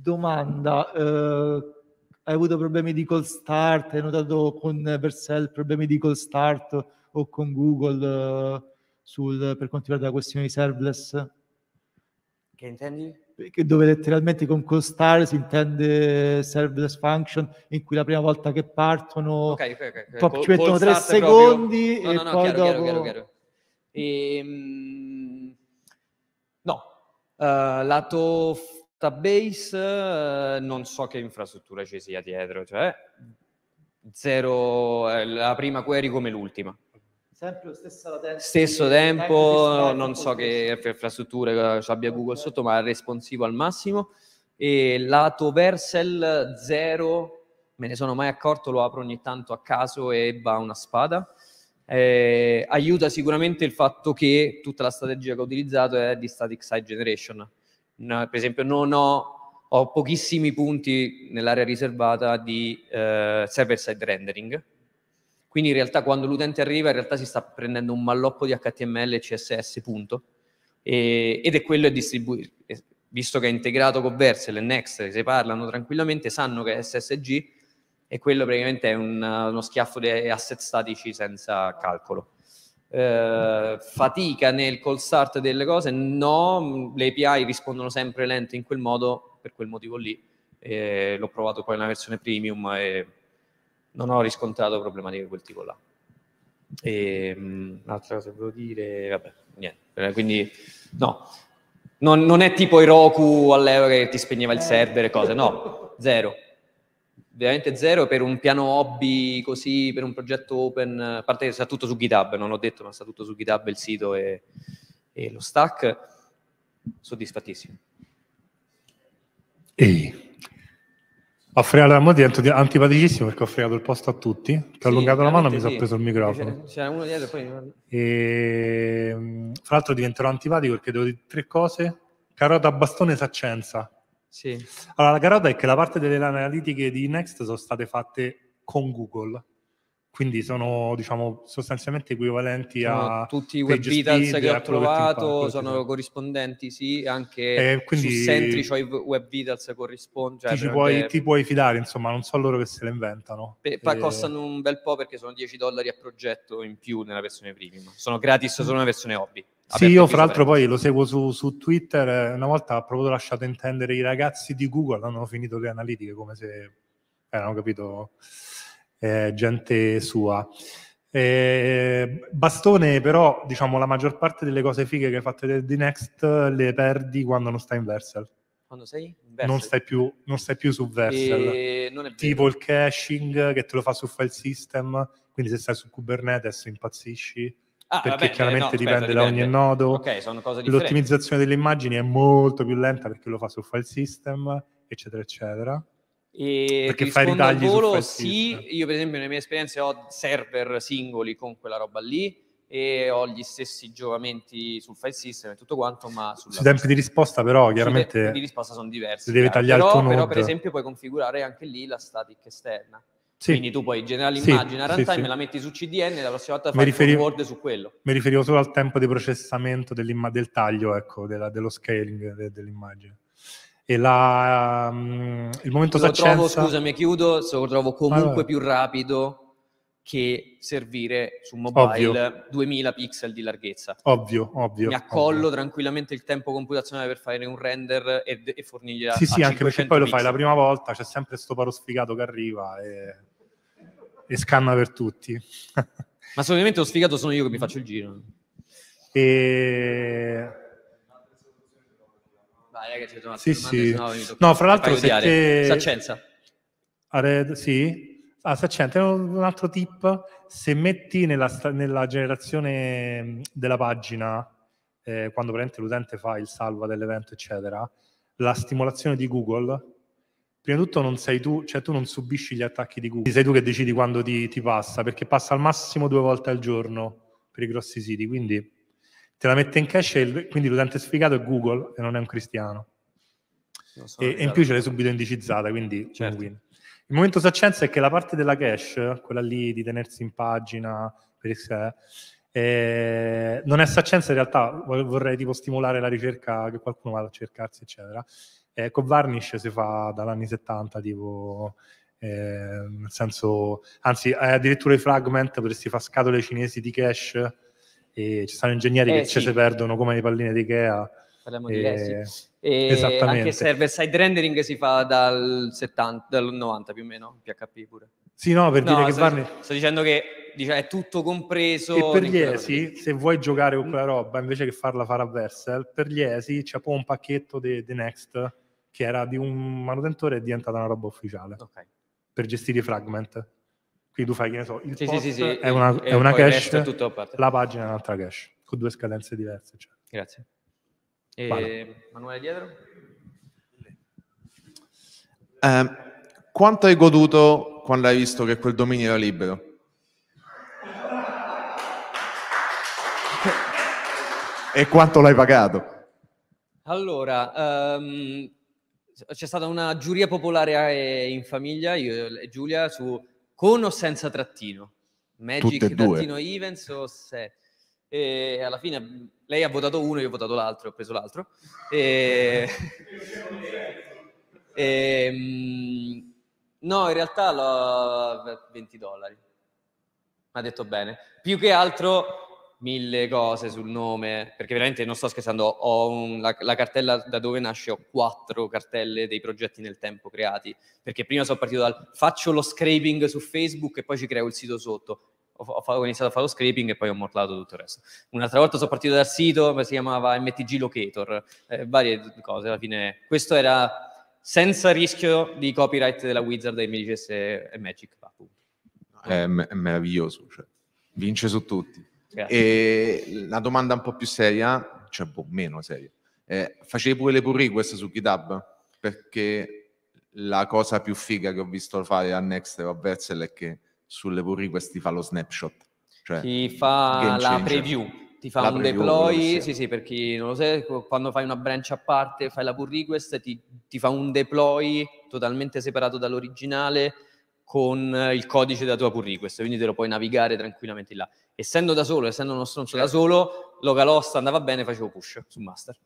domanda, eh, hai avuto problemi di call start? Hai notato con Vercel problemi di call start o con Google eh, sul, per quanto riguarda la questione di serverless?
Che intendi?
dove letteralmente con call star si intende serverless function in cui la prima volta che partono okay, okay, okay. ci mettono tre secondi proprio... no, no, no, e poi chiaro, dopo chiaro, chiaro,
ehm... no uh, lato database uh, eh, non so che infrastruttura ci sia dietro cioè zero eh, la prima query come l'ultima
Sempre lo stesso latenza. Stesso tempo, non so
che infrastrutture ci abbia Google sotto, ma è responsivo al massimo. E lato Versel 0, me ne sono mai accorto, lo apro ogni tanto a caso e va una spada. Eh, aiuta sicuramente il fatto che tutta la strategia che ho utilizzato è di static side generation. No, per esempio, non ho, ho, pochissimi punti nell'area riservata di eh, server side rendering quindi in realtà quando l'utente arriva, in realtà si sta prendendo un malloppo di HTML e CSS, punto. E, ed è quello che distribuire. Visto che è integrato con Versal e Next, se parlano tranquillamente, sanno che è SSG e quello praticamente è un, uno schiaffo di asset statici senza calcolo. Eh, fatica nel call start delle cose? No, le API rispondono sempre lente in quel modo, per quel motivo lì. Eh, l'ho provato poi nella versione premium e non ho riscontrato problematiche di quel tipo là. E, um, un'altra cosa che volevo dire, vabbè, niente. Eh, quindi, no, non, non è tipo Heroku all'epoca che ti spegneva il eh. server e cose, no, zero. Veramente zero per un piano hobby così, per un progetto open, a parte che sta tutto su GitHub, non l'ho detto, ma sta tutto su GitHub il sito e, e lo stack, soddisfattissimo.
Ehi. Ho fregato, mo divento antipaticissimo perché ho fregato il posto a tutti. Ti ho allungato la eh, mano e mi sono preso il microfono.
C'era uno dietro, poi.
E, ehm, fra l'altro diventerò antipatico perché devo dire tre cose. Carota, bastone, saccenza. Sì. Allora, la carota è che la parte delle analitiche di Next sono state fatte con Google quindi sono diciamo, sostanzialmente equivalenti sono a tutti i web vitals che ho trovato sono
corrispondenti sì anche eh, quindi su Sentry cioè i web vitals corrispondono cioè, ti, perché... ti,
puoi, fidare insomma non so loro che se le inventano e... Eh, costano
un bel po' perché sono 10 dollari a progetto in più nella versione premium sono gratis solo una versione hobby sì, io fra l'altro poi
lo seguo su, su, Twitter, eh, una volta ha proprio lasciato intendere i ragazzi di Google hanno finito le analitiche come se erano eh, capito eh, gente sua. Eh, bastone, però, diciamo, la maggior parte delle cose fighe che hai fatto di Next le perdi quando non stai in Versal.
Quando sei? Versal. Non,
stai più, non stai più su Versal. E... Tipo il caching che te lo fa su file system, quindi se stai su Kubernetes impazzisci. Ah, perché vabbè, eh, chiaramente no, aspetta, dipende, da ogni nodo. Okay, L'ottimizzazione delle immagini è molto più lenta perché lo fa su file system, eccetera, eccetera.
E Perché fai ritagli al volo, sì, io per esempio nelle mie esperienze ho server singoli con quella roba lì e ho gli stessi giovamenti sul file system e tutto quanto, ma sui tempi di risposta però chiaramente i tempi di risposta sono diversi. Devi tagliare però, il tuo però per esempio puoi configurare anche lì la static esterna. Sì. Quindi tu puoi generare l'immagine sì, a runtime, sì, me la metti su CDN e la prossima volta mi fai riferivo, un word su quello.
Mi riferivo solo al tempo di processamento del taglio, ecco, della, dello scaling de,
dell'immagine
e la, um, il momento lo d'accenza... Trovo, scusami,
chiudo, Se lo trovo comunque allora. più rapido che servire su mobile ovvio. 2000 pixel di larghezza. Ovvio, ovvio. Mi accollo ovvio. tranquillamente il tempo computazionale per fare un render e, e fornirgli Sì, sì, anche perché poi pixel. lo fai la prima
volta, c'è sempre sto paro sfigato
che arriva e,
e scanna per tutti.
Ma solitamente lo sfigato sono io che mi faccio il giro. E Vai, ragazzi, sono sì, sì. No, no, fra l'altro, se te... Saccenza.
Are... Sì? Ah, Saccente, un altro tip, se metti nella, nella generazione mm, della pagina, eh, quando praticamente l'utente fa il salva dell'evento, eccetera, la stimolazione di Google, prima di tutto non sei tu, cioè tu non subisci gli attacchi di Google, sei tu che decidi quando ti, ti passa, perché passa al massimo due volte al giorno per i grossi siti, quindi te la mette in cache, e quindi l'utente sfigato è Google e non è un cristiano. So, e, e, in più ce l'hai subito indicizzata, quindi certo. Il momento saccenza è che la parte della cache, quella lì di tenersi in pagina per sé, eh, non è saccenza in realtà, vorrei tipo stimolare la ricerca che qualcuno vada a cercarsi, eccetera. Eh, con Varnish si fa dagli anni 70, tipo eh, nel senso, anzi, addirittura i fragment, potresti fare scatole cinesi di cache e ci sono ingegneri eh, che sì. si perdono come le palline di Ikea. Parliamo e... di lei, sì. Eh, e Esattamente. Anche server
side rendering si fa dal, 70, dal 90 più o meno, PHP pure.
Sì, no, per no, dire che sto, farne...
sto dicendo che diciamo, è tutto compreso. E per gli ESI,
se vuoi giocare con mm. quella roba invece che farla fare a Versel, per gli ESI c'è poi un pacchetto di Next che era di un manutentore e è diventata una roba ufficiale okay. per gestire i fragment. Quindi tu fai, che ne so, il sì, sì, sì, è una, è una cache, la pagina è un'altra cache, con due scadenze diverse. Cioè.
Grazie. E Manuele dietro?
Eh, quanto hai goduto quando hai visto che quel dominio era libero? e quanto l'hai pagato?
Allora, um, c'è stata una giuria popolare eh, in famiglia, io e Giulia, su con o senza trattino? Magic trattino Evans o se... E alla fine lei ha votato uno, io ho votato l'altro, ho preso l'altro. E... e... No, in realtà l'ho 20 dollari. Ha detto bene. Più che altro mille cose sul nome, perché veramente non sto scherzando, ho un, la, la, cartella da dove nasce, ho quattro cartelle dei progetti nel tempo creati, perché prima sono partito dal faccio lo scraping su Facebook e poi ci creo il sito sotto. Ho, ho iniziato a fare lo scraping e poi ho morlato tutto il resto. Un'altra volta sono partito dal sito, si chiamava MTG Locator, eh, varie cose. Alla fine, questo era senza rischio di copyright della Wizard e mi dicesse è Magic.
È, è meraviglioso, cioè. vince su tutti. E la domanda un po' più seria, cioè un boh, po' meno seria, eh, facevi pure le pull request su GitHub? Perché la cosa più figa che ho visto fare a Next o a Vessel è che sulle pull request ti fa lo snapshot. Cioè ti fa la preview ti fa la un deploy, sì
sì, per chi non lo sa, quando fai una branch a parte, fai la pull request, ti, ti, fa un deploy totalmente separato dall'originale con il codice della tua pull request, quindi te lo puoi navigare tranquillamente là essendo da solo, essendo uno stronzo da certo. solo, Localost andava bene, facevo push su master.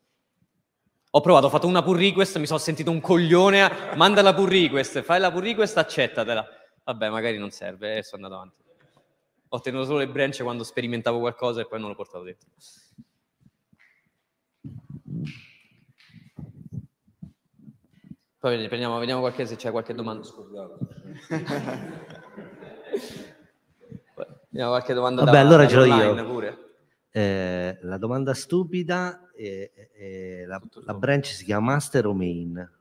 Ho provato, ho fatto una pull request, mi sono sentito un coglione, a... manda la pull request, fai la pull request, accettatela. Vabbè, magari non serve, e eh, sono andato avanti. Ho tenuto solo le branch quando sperimentavo qualcosa e poi non l'ho portato dentro. Poi vediamo, vediamo qualche, se c'è qualche domanda. Scusate. Abbiamo qualche domanda Vabbè, da, allora ce l'ho io. Eh, la domanda stupida è, è, la, la, branch si chiama master o main?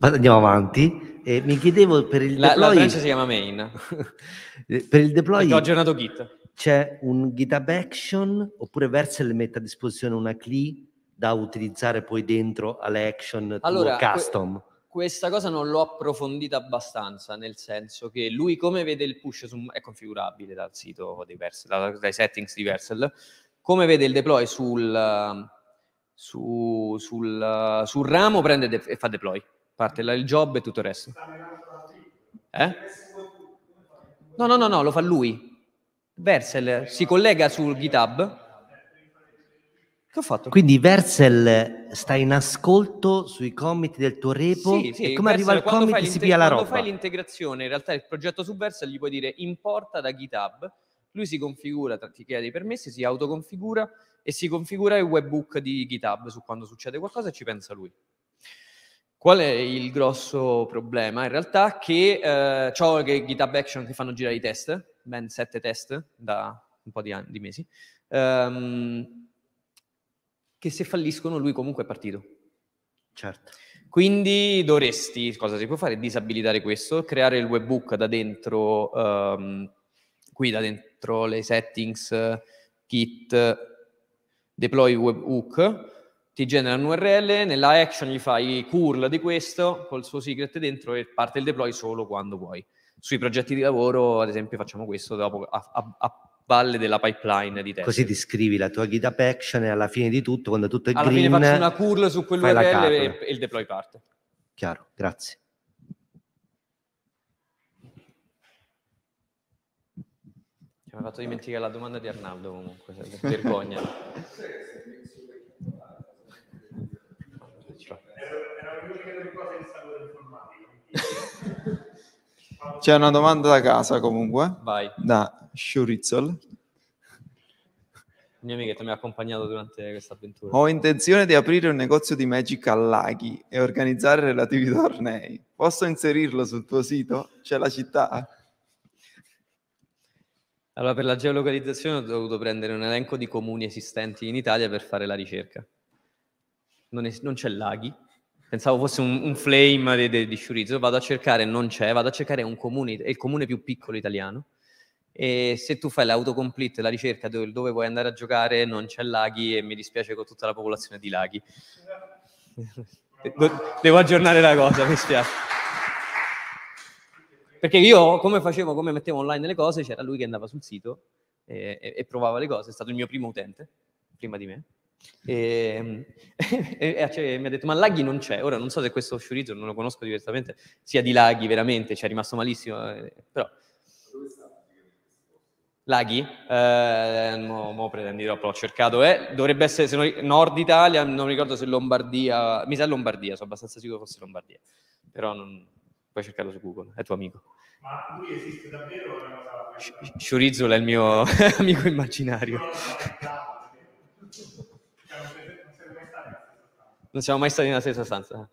Andiamo avanti. Eh, mi chiedevo per il la, deploy... La branch si chiama main. Eh, per il deploy... Perché ho aggiornato Git. C'è un GitHub Action oppure Versel mette a disposizione una CLI da utilizzare poi dentro alle action allora, custom? Que- questa cosa non l'ho approfondita abbastanza, nel senso che lui come vede il push su, è configurabile dal sito di Versal, dai settings di Versal, come vede il deploy sul, su, sul, sul ramo prende de- e fa deploy, parte il job e tutto il resto. Eh? No, no, no, no, lo fa lui. Versal si collega sul GitHub che ho fatto? Quindi Versel sta in ascolto sui commit del tuo repo sì, sì, e come arriva il commit si pia la roba. Quando fai l'integrazione, in realtà il progetto su Versel gli puoi dire importa da GitHub, lui si configura, ti chiede i permessi, si autoconfigura e si configura il webbook di GitHub su quando succede qualcosa e ci pensa lui. Qual è il grosso problema? In realtà che eh, ciò che GitHub Action che fanno girare i test, ben sette test da un po' di, anni, di mesi, um, che se falliscono lui comunque è partito. Certo. Quindi dovresti, cosa si può fare? Disabilitare questo, creare il webbook da dentro, um, qui da dentro le settings, git, deploy webhook, ti genera un URL, nella action gli fai curl di questo, col suo secret dentro e parte il deploy solo quando vuoi. Sui progetti di lavoro, ad esempio, facciamo questo dopo, a, a, valle della pipeline di Tesla. Così descrivi la tua guida action e alla fine di tutto, quando tutto è alla green... Alla fine faccio una curl su quell'URL e, e il deploy parte. Chiaro, grazie. Mi ha fatto dimenticare la domanda di Arnaldo comunque, vergogna. Era un'unica cosa di sapore informatico. C'è una domanda da casa comunque. Vai. Da Shurizol. Il mio amichetto mi ha accompagnato durante questa avventura. Ho intenzione di aprire un negozio di Magic a Laghi e organizzare relativi tornei. Posso inserirlo sul tuo sito? C'è la città? Allora, per la geolocalizzazione ho dovuto prendere un elenco di comuni esistenti in Italia per fare la ricerca. Non, es- non c'è Laghi, Pensavo fosse un, un flame di, di, di chorizo, vado a cercare, non c'è, vado a cercare un comune, il comune più piccolo italiano e se tu fai l'autocomplete, la ricerca dove, dove, vuoi andare a giocare, non c'è laghi e mi dispiace con tutta la popolazione di laghi. Devo aggiornare la cosa, mi spiace. Perché io come facevo, come mettevo online le cose, c'era lui che andava sul sito e, e, e provava le cose, è stato il mio primo utente, prima di me. Ehm, e, e, e, cioè, mi ha detto: Ma Laghi non c'è. Ora non so se questo Shurizo, non lo conosco direttamente, sia di Laghi veramente, ci è rimasto malissimo. Eh, però. Laghi? Eh, no, mo pretendirò, però ho cercato. Eh. Dovrebbe essere se non, nord Italia, non ricordo se Lombardia. Mi sa Lombardia, sono abbastanza sicuro fosse Lombardia. Però non, puoi cercarlo su Google, è tuo amico.
Ma lui esiste davvero?
Sciurizzolo è il mio amico immaginario. non siamo mai stati nella stessa stanza.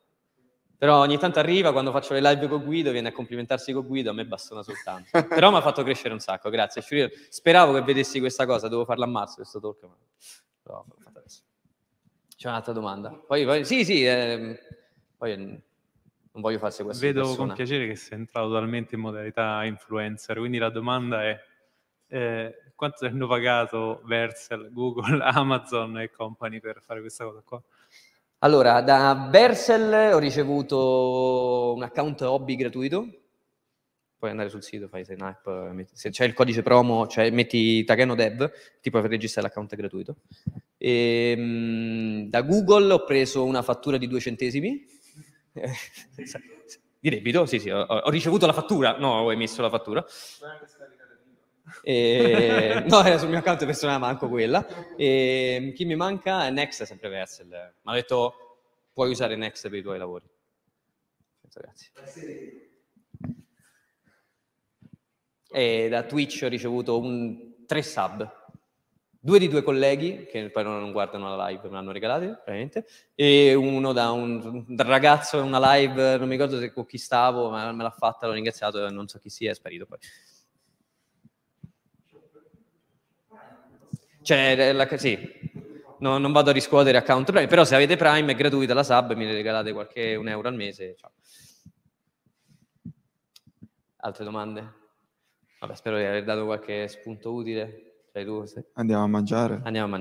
Però ogni tanto arriva, quando faccio le live con Guido, viene a complimentarsi con Guido, a me bastona soltanto. Però mi ha fatto crescere un sacco, grazie. Speravo che vedessi questa cosa, devo farla a marzo questo talk, ma... Però, C'è un'altra domanda. Poi, poi... sì, sì, eh... poi non voglio farsi questa Vedo persona. con
piacere che sei entrato totalmente in
modalità
influencer, quindi la domanda è eh, quanto hanno pagato Versal, Google, Amazon e company per fare questa cosa qua?
Allora, da Bersel ho ricevuto un account hobby gratuito. Puoi andare sul sito, fai sign metti, se c'è il codice promo, cioè metti Takeno Dev, ti puoi registrare l'account gratuito. E, ehm, da Google ho preso una fattura di due centesimi. di debito, sì, sì, ho, ho ricevuto la fattura, no, ho emesso la fattura.
Beh,
e... no, era sul mio account personale, manco quella. E... Chi mi manca è Next, sempre Vercel. Mi ha detto, puoi usare Next per i tuoi lavori. Grazie. E da Twitch ho ricevuto un... tre sub. Due di due colleghi, che poi non guardano la live, me l'hanno regalato, veramente, e uno da un, ragazzo in una live, non mi ricordo se con chi stavo, ma me l'ha fatta, l'ho ringraziato, non so chi sia, è sparito poi. Cioè, la, sì, no, non vado a riscuotere account Prime, però se avete Prime è gratuita la sub, mi regalate qualche un euro al mese. Ciao. Altre domande? Vabbè, spero di aver dato qualche spunto utile. Cioè, tu, se... Andiamo a mangiare. Andiamo a mangiare.